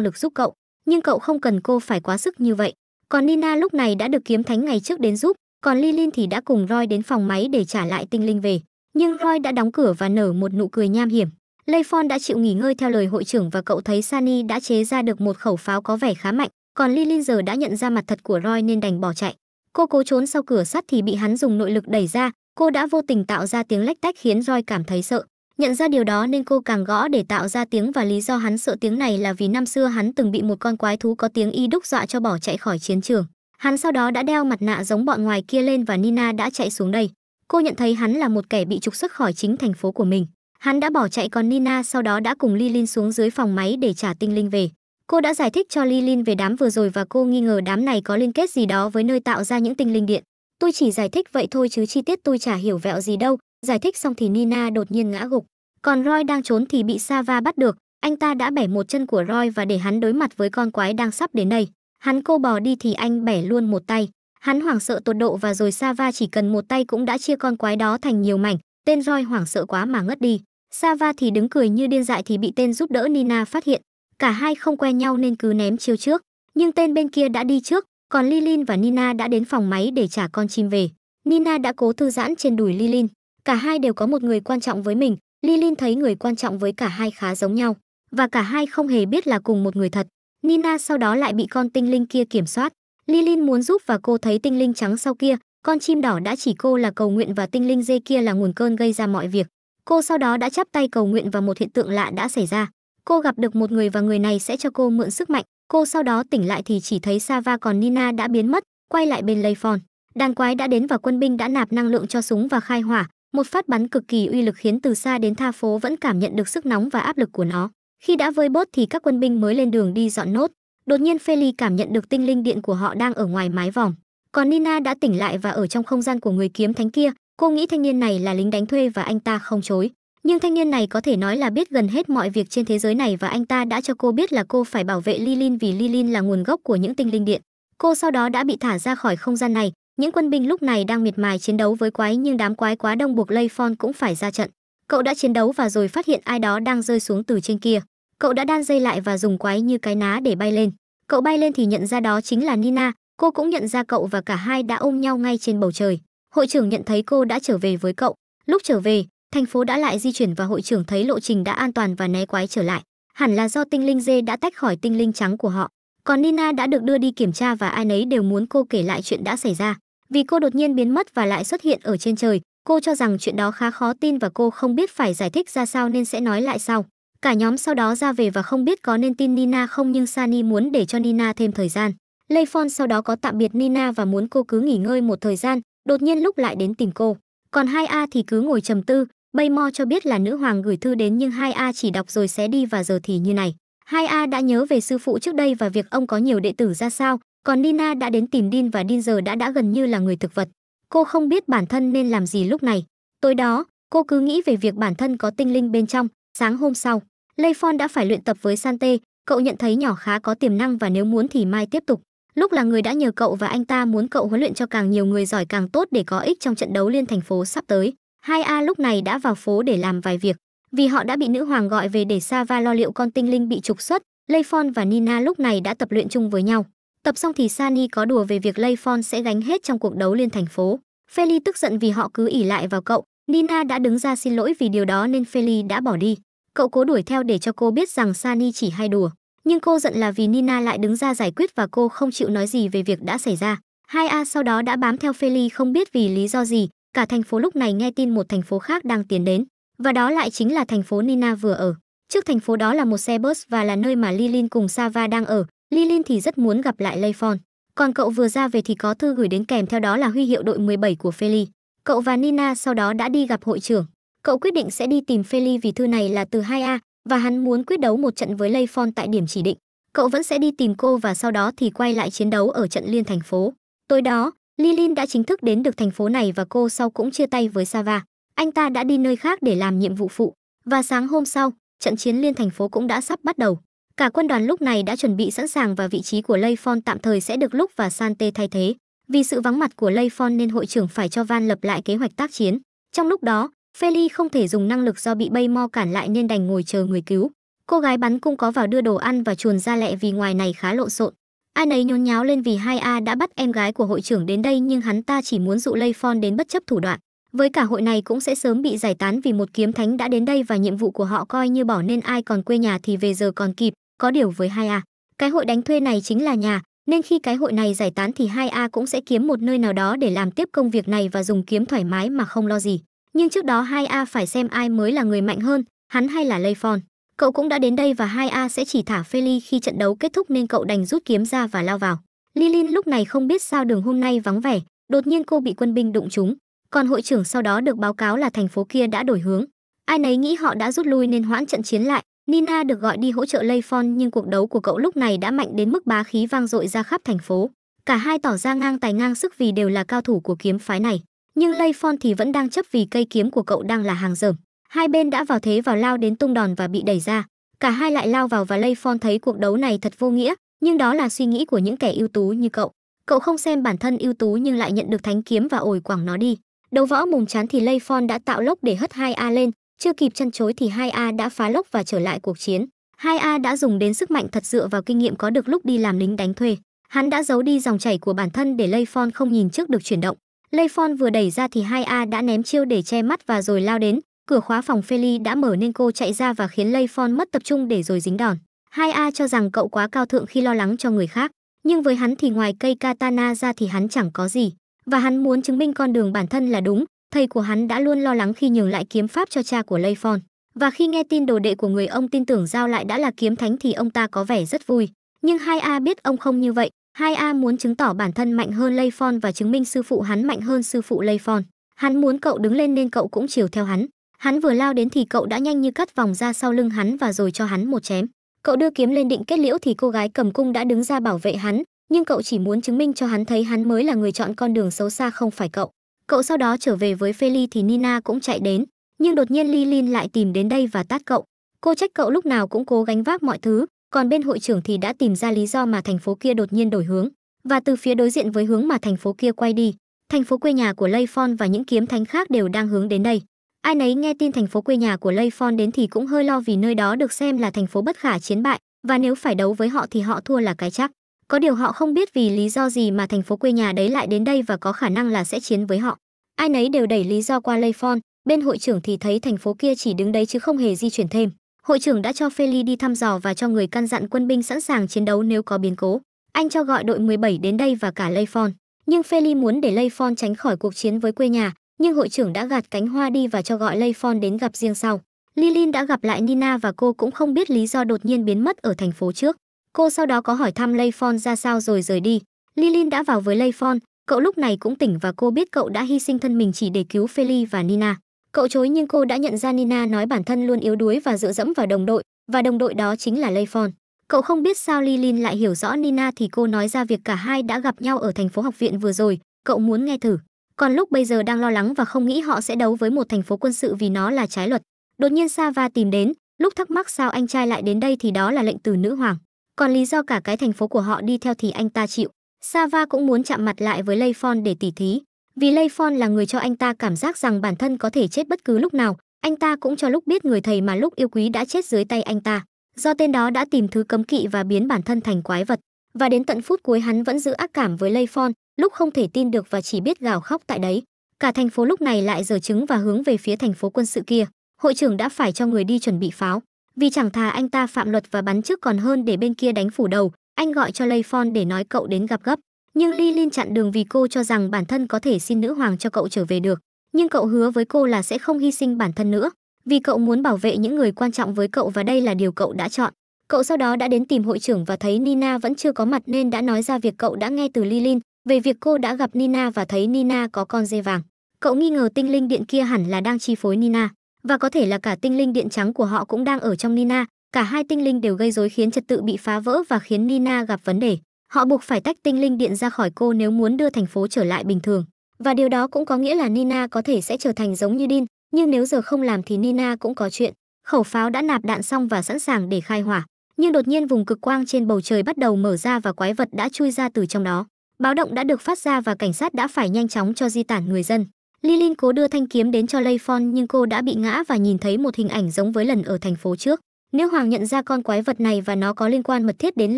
lực giúp cậu, nhưng cậu không cần cô phải quá sức như vậy. Còn Nina lúc này đã được kiếm thánh ngày trước đến giúp, còn Lilin thì đã cùng Roy đến phòng máy để trả lại tinh linh về. Nhưng Roy đã đóng cửa và nở một nụ cười nham hiểm. Layfon đã chịu nghỉ ngơi theo lời hội trưởng và cậu thấy Sunny đã chế ra được một khẩu pháo có vẻ khá mạnh, còn Lilin giờ đã nhận ra mặt thật của Roy nên đành bỏ chạy. Cô cố trốn sau cửa sắt thì bị hắn dùng nội lực đẩy ra, cô đã vô tình tạo ra tiếng lách tách khiến roi cảm thấy sợ. Nhận ra điều đó nên cô càng gõ để tạo ra tiếng và lý do hắn sợ tiếng này là vì năm xưa hắn từng bị một con quái thú có tiếng y đúc dọa cho bỏ chạy khỏi chiến trường. Hắn sau đó đã đeo mặt nạ giống bọn ngoài kia lên và Nina đã chạy xuống đây. Cô nhận thấy hắn là một kẻ bị trục xuất khỏi chính thành phố của mình. Hắn đã bỏ chạy còn Nina sau đó đã cùng Lilin xuống dưới phòng máy để trả tinh linh về. Cô đã giải thích cho Lilin về đám vừa rồi và cô nghi ngờ đám này có liên kết gì đó với nơi tạo ra những tinh linh điện. Tôi chỉ giải thích vậy thôi chứ chi tiết tôi chả hiểu vẹo gì đâu. Giải thích xong thì Nina đột nhiên ngã gục. Còn Roy đang trốn thì bị Sava bắt được. Anh ta đã bẻ một chân của Roy và để hắn đối mặt với con quái đang sắp đến đây. Hắn cô bò đi thì anh bẻ luôn một tay. Hắn hoảng sợ tột độ và rồi Sava chỉ cần một tay cũng đã chia con quái đó thành nhiều mảnh. Tên Roy hoảng sợ quá mà ngất đi. Sava thì đứng cười như điên dại thì bị tên giúp đỡ Nina phát hiện cả hai không quen nhau nên cứ ném chiêu trước, nhưng tên bên kia đã đi trước, còn Lilin và Nina đã đến phòng máy để trả con chim về. Nina đã cố thư giãn trên đùi Lilin, cả hai đều có một người quan trọng với mình, Lilin thấy người quan trọng với cả hai khá giống nhau, và cả hai không hề biết là cùng một người thật. Nina sau đó lại bị con tinh linh kia kiểm soát. Lilin muốn giúp và cô thấy tinh linh trắng sau kia, con chim đỏ đã chỉ cô là cầu nguyện và tinh linh dê kia là nguồn cơn gây ra mọi việc. Cô sau đó đã chắp tay cầu nguyện và một hiện tượng lạ đã xảy ra. Cô gặp được một người và người này sẽ cho cô mượn sức mạnh. Cô sau đó tỉnh lại thì chỉ thấy Sava còn Nina đã biến mất, quay lại bên Layfon. Đàn quái đã đến và quân binh đã nạp năng lượng cho súng và khai hỏa. Một phát bắn cực kỳ uy lực khiến từ xa đến tha phố vẫn cảm nhận được sức nóng và áp lực của nó. Khi đã vơi bớt thì các quân binh mới lên đường đi dọn nốt. Đột nhiên Feli cảm nhận được tinh linh điện của họ đang ở ngoài mái vòm. Còn Nina đã tỉnh lại và ở trong không gian của người kiếm thánh kia. Cô nghĩ thanh niên này là lính đánh thuê và anh ta không chối nhưng thanh niên này có thể nói là biết gần hết mọi việc trên thế giới này và anh ta đã cho cô biết là cô phải bảo vệ Lilin vì Lilin là nguồn gốc của những tinh linh điện. Cô sau đó đã bị thả ra khỏi không gian này, những quân binh lúc này đang miệt mài chiến đấu với quái nhưng đám quái quá đông buộc Layfon cũng phải ra trận. Cậu đã chiến đấu và rồi phát hiện ai đó đang rơi xuống từ trên kia. Cậu đã đan dây lại và dùng quái như cái ná để bay lên. Cậu bay lên thì nhận ra đó chính là Nina, cô cũng nhận ra cậu và cả hai đã ôm nhau ngay trên bầu trời. Hội trưởng nhận thấy cô đã trở về với cậu. Lúc trở về, thành phố đã lại di chuyển và hội trưởng thấy lộ trình đã an toàn và né quái trở lại. Hẳn là do tinh linh dê đã tách khỏi tinh linh trắng của họ. Còn Nina đã được đưa đi kiểm tra và ai nấy đều muốn cô kể lại chuyện đã xảy ra. Vì cô đột nhiên biến mất và lại xuất hiện ở trên trời, cô cho rằng chuyện đó khá khó tin và cô không biết phải giải thích ra sao nên sẽ nói lại sau. Cả nhóm sau đó ra về và không biết có nên tin Nina không nhưng Sunny muốn để cho Nina thêm thời gian. Layfon sau đó có tạm biệt Nina và muốn cô cứ nghỉ ngơi một thời gian, đột nhiên lúc lại đến tìm cô. Còn hai a thì cứ ngồi trầm tư, Baymo cho biết là nữ hoàng gửi thư đến nhưng 2A chỉ đọc rồi sẽ đi và giờ thì như này. 2A đã nhớ về sư phụ trước đây và việc ông có nhiều đệ tử ra sao, còn Nina đã đến tìm Din và Din giờ đã đã gần như là người thực vật. Cô không biết bản thân nên làm gì lúc này. Tối đó, cô cứ nghĩ về việc bản thân có tinh linh bên trong. Sáng hôm sau, Layfon đã phải luyện tập với Sante, cậu nhận thấy nhỏ khá có tiềm năng và nếu muốn thì mai tiếp tục. Lúc là người đã nhờ cậu và anh ta muốn cậu huấn luyện cho càng nhiều người giỏi càng tốt để có ích trong trận đấu liên thành phố sắp tới hai a lúc này đã vào phố để làm vài việc, vì họ đã bị nữ hoàng gọi về để Sava lo liệu con tinh linh bị trục xuất. Layfon và Nina lúc này đã tập luyện chung với nhau. Tập xong thì Sani có đùa về việc Layfon sẽ gánh hết trong cuộc đấu liên thành phố. Feli tức giận vì họ cứ ỉ lại vào cậu. Nina đã đứng ra xin lỗi vì điều đó nên Feli đã bỏ đi. Cậu cố đuổi theo để cho cô biết rằng Sani chỉ hay đùa. Nhưng cô giận là vì Nina lại đứng ra giải quyết và cô không chịu nói gì về việc đã xảy ra. Hai A sau đó đã bám theo Feli không biết vì lý do gì, cả thành phố lúc này nghe tin một thành phố khác đang tiến đến, và đó lại chính là thành phố Nina vừa ở. Trước thành phố đó là một xe bus và là nơi mà Lilin cùng Sava đang ở. Lilin thì rất muốn gặp lại Layfon. Còn cậu vừa ra về thì có thư gửi đến kèm theo đó là huy hiệu đội 17 của Feli. Cậu và Nina sau đó đã đi gặp hội trưởng. Cậu quyết định sẽ đi tìm Feli vì thư này là từ 2A và hắn muốn quyết đấu một trận với Layfon tại điểm chỉ định. Cậu vẫn sẽ đi tìm cô và sau đó thì quay lại chiến đấu ở trận liên thành phố. Tối đó, Lilin đã chính thức đến được thành phố này và cô sau cũng chia tay với Sava. Anh ta đã đi nơi khác để làm nhiệm vụ phụ. Và sáng hôm sau, trận chiến liên thành phố cũng đã sắp bắt đầu. Cả quân đoàn lúc này đã chuẩn bị sẵn sàng và vị trí của Layfon tạm thời sẽ được Lúc và Sante thay thế. Vì sự vắng mặt của Layfon nên hội trưởng phải cho Van lập lại kế hoạch tác chiến. Trong lúc đó, Feli không thể dùng năng lực do bị Baymo cản lại nên đành ngồi chờ người cứu. Cô gái bắn cung có vào đưa đồ ăn và chuồn ra lẹ vì ngoài này khá lộn xộn. Ai nấy nhốn nháo lên vì hai a đã bắt em gái của hội trưởng đến đây nhưng hắn ta chỉ muốn dụ lây phon đến bất chấp thủ đoạn. Với cả hội này cũng sẽ sớm bị giải tán vì một kiếm thánh đã đến đây và nhiệm vụ của họ coi như bỏ nên ai còn quê nhà thì về giờ còn kịp, có điều với hai a Cái hội đánh thuê này chính là nhà, nên khi cái hội này giải tán thì hai a cũng sẽ kiếm một nơi nào đó để làm tiếp công việc này và dùng kiếm thoải mái mà không lo gì. Nhưng trước đó hai a phải xem ai mới là người mạnh hơn, hắn hay là lây phon. Cậu cũng đã đến đây và hai a sẽ chỉ thả Feli khi trận đấu kết thúc nên cậu đành rút kiếm ra và lao vào. Lilin lúc này không biết sao đường hôm nay vắng vẻ, đột nhiên cô bị quân binh đụng trúng. Còn hội trưởng sau đó được báo cáo là thành phố kia đã đổi hướng. Ai nấy nghĩ họ đã rút lui nên hoãn trận chiến lại. Nina được gọi đi hỗ trợ layfon nhưng cuộc đấu của cậu lúc này đã mạnh đến mức bá khí vang dội ra khắp thành phố. Cả hai tỏ ra ngang tài ngang sức vì đều là cao thủ của kiếm phái này. Nhưng layfon thì vẫn đang chấp vì cây kiếm của cậu đang là hàng dởm. Hai bên đã vào thế vào lao đến tung đòn và bị đẩy ra. Cả hai lại lao vào và lây phon thấy cuộc đấu này thật vô nghĩa, nhưng đó là suy nghĩ của những kẻ ưu tú như cậu. Cậu không xem bản thân ưu tú nhưng lại nhận được thánh kiếm và ổi quẳng nó đi. Đấu võ mồm chán thì lây phon đã tạo lốc để hất hai a lên, chưa kịp chăn chối thì hai a đã phá lốc và trở lại cuộc chiến. Hai a đã dùng đến sức mạnh thật dựa vào kinh nghiệm có được lúc đi làm lính đánh thuê. Hắn đã giấu đi dòng chảy của bản thân để Lây Phon không nhìn trước được chuyển động. Lây Phon vừa đẩy ra thì hai a đã ném chiêu để che mắt và rồi lao đến, Cửa khóa phòng Feli đã mở nên cô chạy ra và khiến Layfon mất tập trung để rồi dính đòn. Hai a cho rằng cậu quá cao thượng khi lo lắng cho người khác, nhưng với hắn thì ngoài cây katana ra thì hắn chẳng có gì, và hắn muốn chứng minh con đường bản thân là đúng, thầy của hắn đã luôn lo lắng khi nhường lại kiếm pháp cho cha của Layfon. Và khi nghe tin đồ đệ của người ông tin tưởng giao lại đã là kiếm thánh thì ông ta có vẻ rất vui. Nhưng Hai a biết ông không như vậy, Hai a muốn chứng tỏ bản thân mạnh hơn Layfon và chứng minh sư phụ hắn mạnh hơn sư phụ Layfon. Hắn muốn cậu đứng lên nên cậu cũng chiều theo hắn. Hắn vừa lao đến thì cậu đã nhanh như cắt vòng ra sau lưng hắn và rồi cho hắn một chém. Cậu đưa kiếm lên định kết liễu thì cô gái cầm cung đã đứng ra bảo vệ hắn, nhưng cậu chỉ muốn chứng minh cho hắn thấy hắn mới là người chọn con đường xấu xa không phải cậu. Cậu sau đó trở về với Feli thì Nina cũng chạy đến, nhưng đột nhiên Lilin lại tìm đến đây và tát cậu. Cô trách cậu lúc nào cũng cố gánh vác mọi thứ, còn bên hội trưởng thì đã tìm ra lý do mà thành phố kia đột nhiên đổi hướng và từ phía đối diện với hướng mà thành phố kia quay đi. Thành phố quê nhà của Layfon và những kiếm thánh khác đều đang hướng đến đây. Ai nấy nghe tin thành phố quê nhà của Lafon đến thì cũng hơi lo vì nơi đó được xem là thành phố bất khả chiến bại, và nếu phải đấu với họ thì họ thua là cái chắc. Có điều họ không biết vì lý do gì mà thành phố quê nhà đấy lại đến đây và có khả năng là sẽ chiến với họ. Ai nấy đều đẩy lý do qua Lafon, bên hội trưởng thì thấy thành phố kia chỉ đứng đấy chứ không hề di chuyển thêm. Hội trưởng đã cho Feli đi thăm dò và cho người căn dặn quân binh sẵn sàng chiến đấu nếu có biến cố. Anh cho gọi đội 17 đến đây và cả Lafon. Nhưng Feli muốn để Lafon tránh khỏi cuộc chiến với quê nhà, nhưng hội trưởng đã gạt cánh hoa đi và cho gọi Layfon đến gặp riêng sau. Lilin đã gặp lại Nina và cô cũng không biết lý do đột nhiên biến mất ở thành phố trước. Cô sau đó có hỏi thăm Layfon ra sao rồi rời đi. Lilin đã vào với Layfon, cậu lúc này cũng tỉnh và cô biết cậu đã hy sinh thân mình chỉ để cứu Feli và Nina. Cậu chối nhưng cô đã nhận ra Nina nói bản thân luôn yếu đuối và dựa dẫm vào đồng đội, và đồng đội đó chính là Layfon. Cậu không biết sao Lilin lại hiểu rõ Nina thì cô nói ra việc cả hai đã gặp nhau ở thành phố học viện vừa rồi, cậu muốn nghe thử còn lúc bây giờ đang lo lắng và không nghĩ họ sẽ đấu với một thành phố quân sự vì nó là trái luật. Đột nhiên Sava tìm đến, lúc thắc mắc sao anh trai lại đến đây thì đó là lệnh từ nữ hoàng. Còn lý do cả cái thành phố của họ đi theo thì anh ta chịu. Sava cũng muốn chạm mặt lại với Layfon để tỉ thí, vì Layfon là người cho anh ta cảm giác rằng bản thân có thể chết bất cứ lúc nào, anh ta cũng cho lúc biết người thầy mà lúc yêu quý đã chết dưới tay anh ta. Do tên đó đã tìm thứ cấm kỵ và biến bản thân thành quái vật, và đến tận phút cuối hắn vẫn giữ ác cảm với Layfon, lúc không thể tin được và chỉ biết gào khóc tại đấy cả thành phố lúc này lại giờ chứng và hướng về phía thành phố quân sự kia hội trưởng đã phải cho người đi chuẩn bị pháo vì chẳng thà anh ta phạm luật và bắn trước còn hơn để bên kia đánh phủ đầu anh gọi cho lây phone để nói cậu đến gặp gấp nhưng Li Lin chặn đường vì cô cho rằng bản thân có thể xin nữ hoàng cho cậu trở về được, nhưng cậu hứa với cô là sẽ không hy sinh bản thân nữa, vì cậu muốn bảo vệ những người quan trọng với cậu và đây là điều cậu đã chọn. Cậu sau đó đã đến tìm hội trưởng và thấy Nina vẫn chưa có mặt nên đã nói ra việc cậu đã nghe từ Lilin về việc cô đã gặp Nina và thấy Nina có con dê vàng. Cậu nghi ngờ tinh linh điện kia hẳn là đang chi phối Nina, và có thể là cả tinh linh điện trắng của họ cũng đang ở trong Nina. Cả hai tinh linh đều gây rối khiến trật tự bị phá vỡ và khiến Nina gặp vấn đề. Họ buộc phải tách tinh linh điện ra khỏi cô nếu muốn đưa thành phố trở lại bình thường. Và điều đó cũng có nghĩa là Nina có thể sẽ trở thành giống như Dean, nhưng nếu giờ không làm thì Nina cũng có chuyện. Khẩu pháo đã nạp đạn xong và sẵn sàng để khai hỏa nhưng đột nhiên vùng cực quang trên bầu trời bắt đầu mở ra và quái vật đã chui ra từ trong đó. Báo động đã được phát ra và cảnh sát đã phải nhanh chóng cho di tản người dân. Lilin cố đưa thanh kiếm đến cho Layfon nhưng cô đã bị ngã và nhìn thấy một hình ảnh giống với lần ở thành phố trước. Nếu Hoàng nhận ra con quái vật này và nó có liên quan mật thiết đến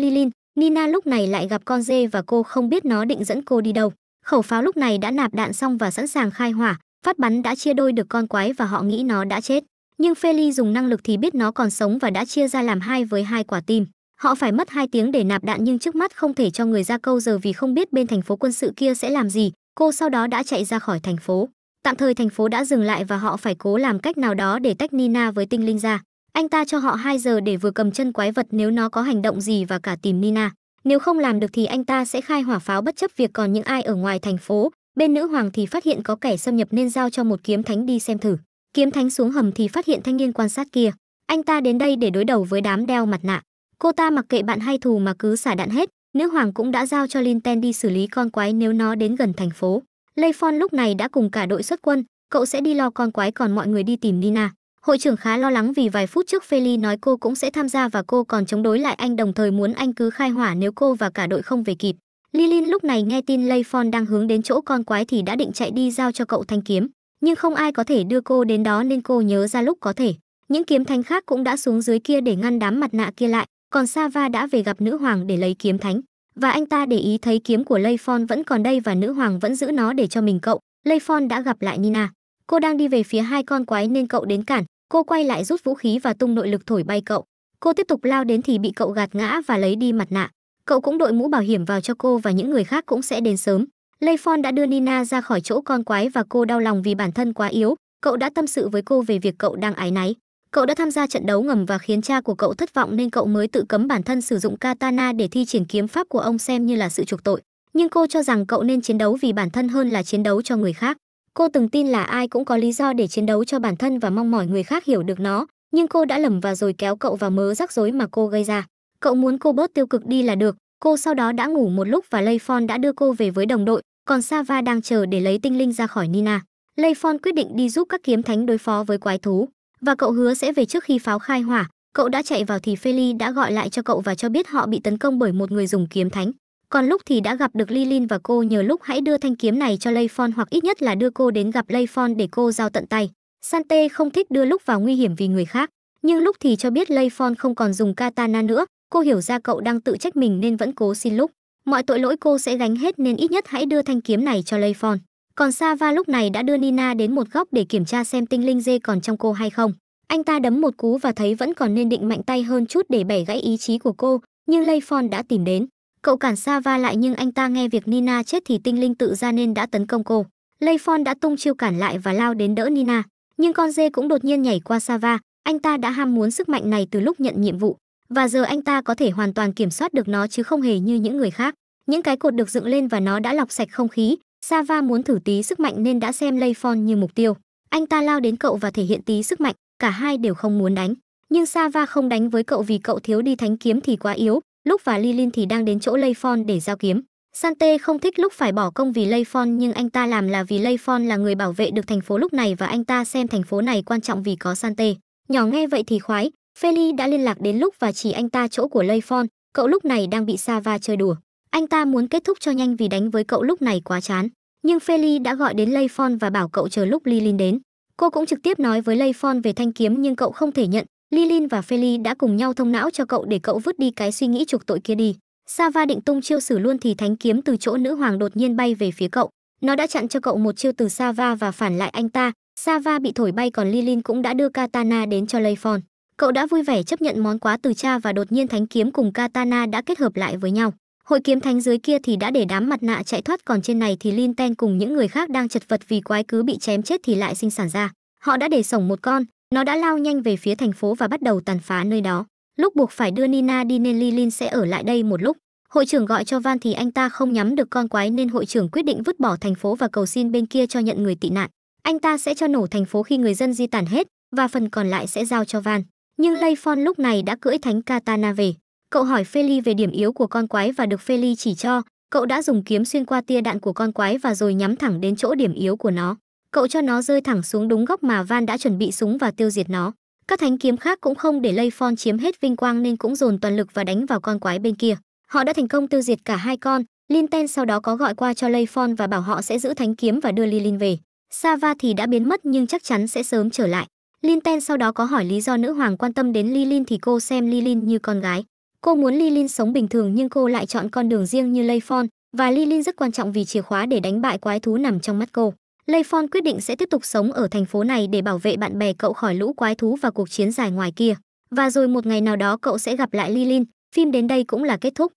Lilin, Nina lúc này lại gặp con dê và cô không biết nó định dẫn cô đi đâu. Khẩu pháo lúc này đã nạp đạn xong và sẵn sàng khai hỏa, phát bắn đã chia đôi được con quái và họ nghĩ nó đã chết. Nhưng Feli dùng năng lực thì biết nó còn sống và đã chia ra làm hai với hai quả tim. Họ phải mất 2 tiếng để nạp đạn nhưng trước mắt không thể cho người ra câu giờ vì không biết bên thành phố quân sự kia sẽ làm gì. Cô sau đó đã chạy ra khỏi thành phố. Tạm thời thành phố đã dừng lại và họ phải cố làm cách nào đó để tách Nina với tinh linh ra. Anh ta cho họ 2 giờ để vừa cầm chân quái vật nếu nó có hành động gì và cả tìm Nina. Nếu không làm được thì anh ta sẽ khai hỏa pháo bất chấp việc còn những ai ở ngoài thành phố. Bên nữ hoàng thì phát hiện có kẻ xâm nhập nên giao cho một kiếm thánh đi xem thử. Kiếm thánh xuống hầm thì phát hiện thanh niên quan sát kia. Anh ta đến đây để đối đầu với đám đeo mặt nạ. Cô ta mặc kệ bạn hay thù mà cứ xả đạn hết, nữ hoàng cũng đã giao cho Lin Ten đi xử lý con quái nếu nó đến gần thành phố. Lê lúc này đã cùng cả đội xuất quân, cậu sẽ đi lo con quái còn mọi người đi tìm Nina. Hội trưởng khá lo lắng vì vài phút trước Feli nói cô cũng sẽ tham gia và cô còn chống đối lại anh đồng thời muốn anh cứ khai hỏa nếu cô và cả đội không về kịp. Lilin lúc này nghe tin Lê đang hướng đến chỗ con quái thì đã định chạy đi giao cho cậu thanh kiếm, nhưng không ai có thể đưa cô đến đó nên cô nhớ ra lúc có thể. Những kiếm thanh khác cũng đã xuống dưới kia để ngăn đám mặt nạ kia lại, còn Sava đã về gặp nữ hoàng để lấy kiếm thánh và anh ta để ý thấy kiếm của Layfon vẫn còn đây và nữ hoàng vẫn giữ nó để cho mình cậu. Layfon đã gặp lại Nina. Cô đang đi về phía hai con quái nên cậu đến cản. Cô quay lại rút vũ khí và tung nội lực thổi bay cậu. Cô tiếp tục lao đến thì bị cậu gạt ngã và lấy đi mặt nạ. Cậu cũng đội mũ bảo hiểm vào cho cô và những người khác cũng sẽ đến sớm. Layfon đã đưa Nina ra khỏi chỗ con quái và cô đau lòng vì bản thân quá yếu. Cậu đã tâm sự với cô về việc cậu đang ái náy. Cậu đã tham gia trận đấu ngầm và khiến cha của cậu thất vọng nên cậu mới tự cấm bản thân sử dụng katana để thi triển kiếm pháp của ông xem như là sự trục tội. Nhưng cô cho rằng cậu nên chiến đấu vì bản thân hơn là chiến đấu cho người khác. Cô từng tin là ai cũng có lý do để chiến đấu cho bản thân và mong mỏi người khác hiểu được nó, nhưng cô đã lầm và rồi kéo cậu vào mớ rắc rối mà cô gây ra. Cậu muốn cô bớt tiêu cực đi là được, cô sau đó đã ngủ một lúc và Layfon đã đưa cô về với đồng đội, còn Sava đang chờ để lấy tinh linh ra khỏi Nina. Layfon quyết định đi giúp các kiếm thánh đối phó với quái thú và cậu hứa sẽ về trước khi pháo khai hỏa. Cậu đã chạy vào thì Feli đã gọi lại cho cậu và cho biết họ bị tấn công bởi một người dùng kiếm thánh. Còn lúc thì đã gặp được Lilin và cô nhờ lúc hãy đưa thanh kiếm này cho Layfon hoặc ít nhất là đưa cô đến gặp Layfon để cô giao tận tay. Sante không thích đưa lúc vào nguy hiểm vì người khác, nhưng lúc thì cho biết Layfon không còn dùng katana nữa, cô hiểu ra cậu đang tự trách mình nên vẫn cố xin lúc. Mọi tội lỗi cô sẽ gánh hết nên ít nhất hãy đưa thanh kiếm này cho Layfon. Còn Sava lúc này đã đưa Nina đến một góc để kiểm tra xem tinh linh dê còn trong cô hay không. Anh ta đấm một cú và thấy vẫn còn nên định mạnh tay hơn chút để bẻ gãy ý chí của cô, nhưng Layfon đã tìm đến. Cậu cản Sava lại nhưng anh ta nghe việc Nina chết thì tinh linh tự ra nên đã tấn công cô. Layfon đã tung chiêu cản lại và lao đến đỡ Nina, nhưng con dê cũng đột nhiên nhảy qua Sava, anh ta đã ham muốn sức mạnh này từ lúc nhận nhiệm vụ và giờ anh ta có thể hoàn toàn kiểm soát được nó chứ không hề như những người khác. Những cái cột được dựng lên và nó đã lọc sạch không khí, Sava muốn thử tí sức mạnh nên đã xem Layfon như mục tiêu. Anh ta lao đến cậu và thể hiện tí sức mạnh, cả hai đều không muốn đánh. Nhưng Sava không đánh với cậu vì cậu thiếu đi thánh kiếm thì quá yếu, lúc và Lilin thì đang đến chỗ Layfon để giao kiếm. Sante không thích lúc phải bỏ công vì Layfon nhưng anh ta làm là vì Layfon là người bảo vệ được thành phố lúc này và anh ta xem thành phố này quan trọng vì có Sante. Nhỏ nghe vậy thì khoái, Feli đã liên lạc đến lúc và chỉ anh ta chỗ của Layfon, cậu lúc này đang bị Sava chơi đùa. Anh ta muốn kết thúc cho nhanh vì đánh với cậu lúc này quá chán. Nhưng Feli đã gọi đến Layfon và bảo cậu chờ lúc Lilin đến. Cô cũng trực tiếp nói với Layfon về thanh kiếm nhưng cậu không thể nhận. Lilin và Feli đã cùng nhau thông não cho cậu để cậu vứt đi cái suy nghĩ trục tội kia đi. Sava định tung chiêu xử luôn thì thánh kiếm từ chỗ nữ hoàng đột nhiên bay về phía cậu. Nó đã chặn cho cậu một chiêu từ Sava và phản lại anh ta. Sava bị thổi bay còn Lilin cũng đã đưa katana đến cho Layfon. Cậu đã vui vẻ chấp nhận món quà từ cha và đột nhiên thánh kiếm cùng katana đã kết hợp lại với nhau hội kiếm thánh dưới kia thì đã để đám mặt nạ chạy thoát còn trên này thì lin ten cùng những người khác đang chật vật vì quái cứ bị chém chết thì lại sinh sản ra họ đã để sổng một con nó đã lao nhanh về phía thành phố và bắt đầu tàn phá nơi đó lúc buộc phải đưa nina đi nên lilin sẽ ở lại đây một lúc hội trưởng gọi cho van thì anh ta không nhắm được con quái nên hội trưởng quyết định vứt bỏ thành phố và cầu xin bên kia cho nhận người tị nạn anh ta sẽ cho nổ thành phố khi người dân di tản hết và phần còn lại sẽ giao cho van nhưng Layfon lúc này đã cưỡi thánh katana về Cậu hỏi Feli về điểm yếu của con quái và được Feli chỉ cho, cậu đã dùng kiếm xuyên qua tia đạn của con quái và rồi nhắm thẳng đến chỗ điểm yếu của nó. Cậu cho nó rơi thẳng xuống đúng góc mà Van đã chuẩn bị súng và tiêu diệt nó. Các thánh kiếm khác cũng không để Layfon chiếm hết vinh quang nên cũng dồn toàn lực và đánh vào con quái bên kia. Họ đã thành công tiêu diệt cả hai con, Linten sau đó có gọi qua cho Layfon và bảo họ sẽ giữ thánh kiếm và đưa Lilin về. Sava thì đã biến mất nhưng chắc chắn sẽ sớm trở lại. Linten sau đó có hỏi lý do nữ hoàng quan tâm đến Lilin thì cô xem Lilin như con gái. Cô muốn Lilin sống bình thường nhưng cô lại chọn con đường riêng như Layfon và Lilin rất quan trọng vì chìa khóa để đánh bại quái thú nằm trong mắt cô. Layfon quyết định sẽ tiếp tục sống ở thành phố này để bảo vệ bạn bè cậu khỏi lũ quái thú và cuộc chiến dài ngoài kia. Và rồi một ngày nào đó cậu sẽ gặp lại Lilin. Phim đến đây cũng là kết thúc.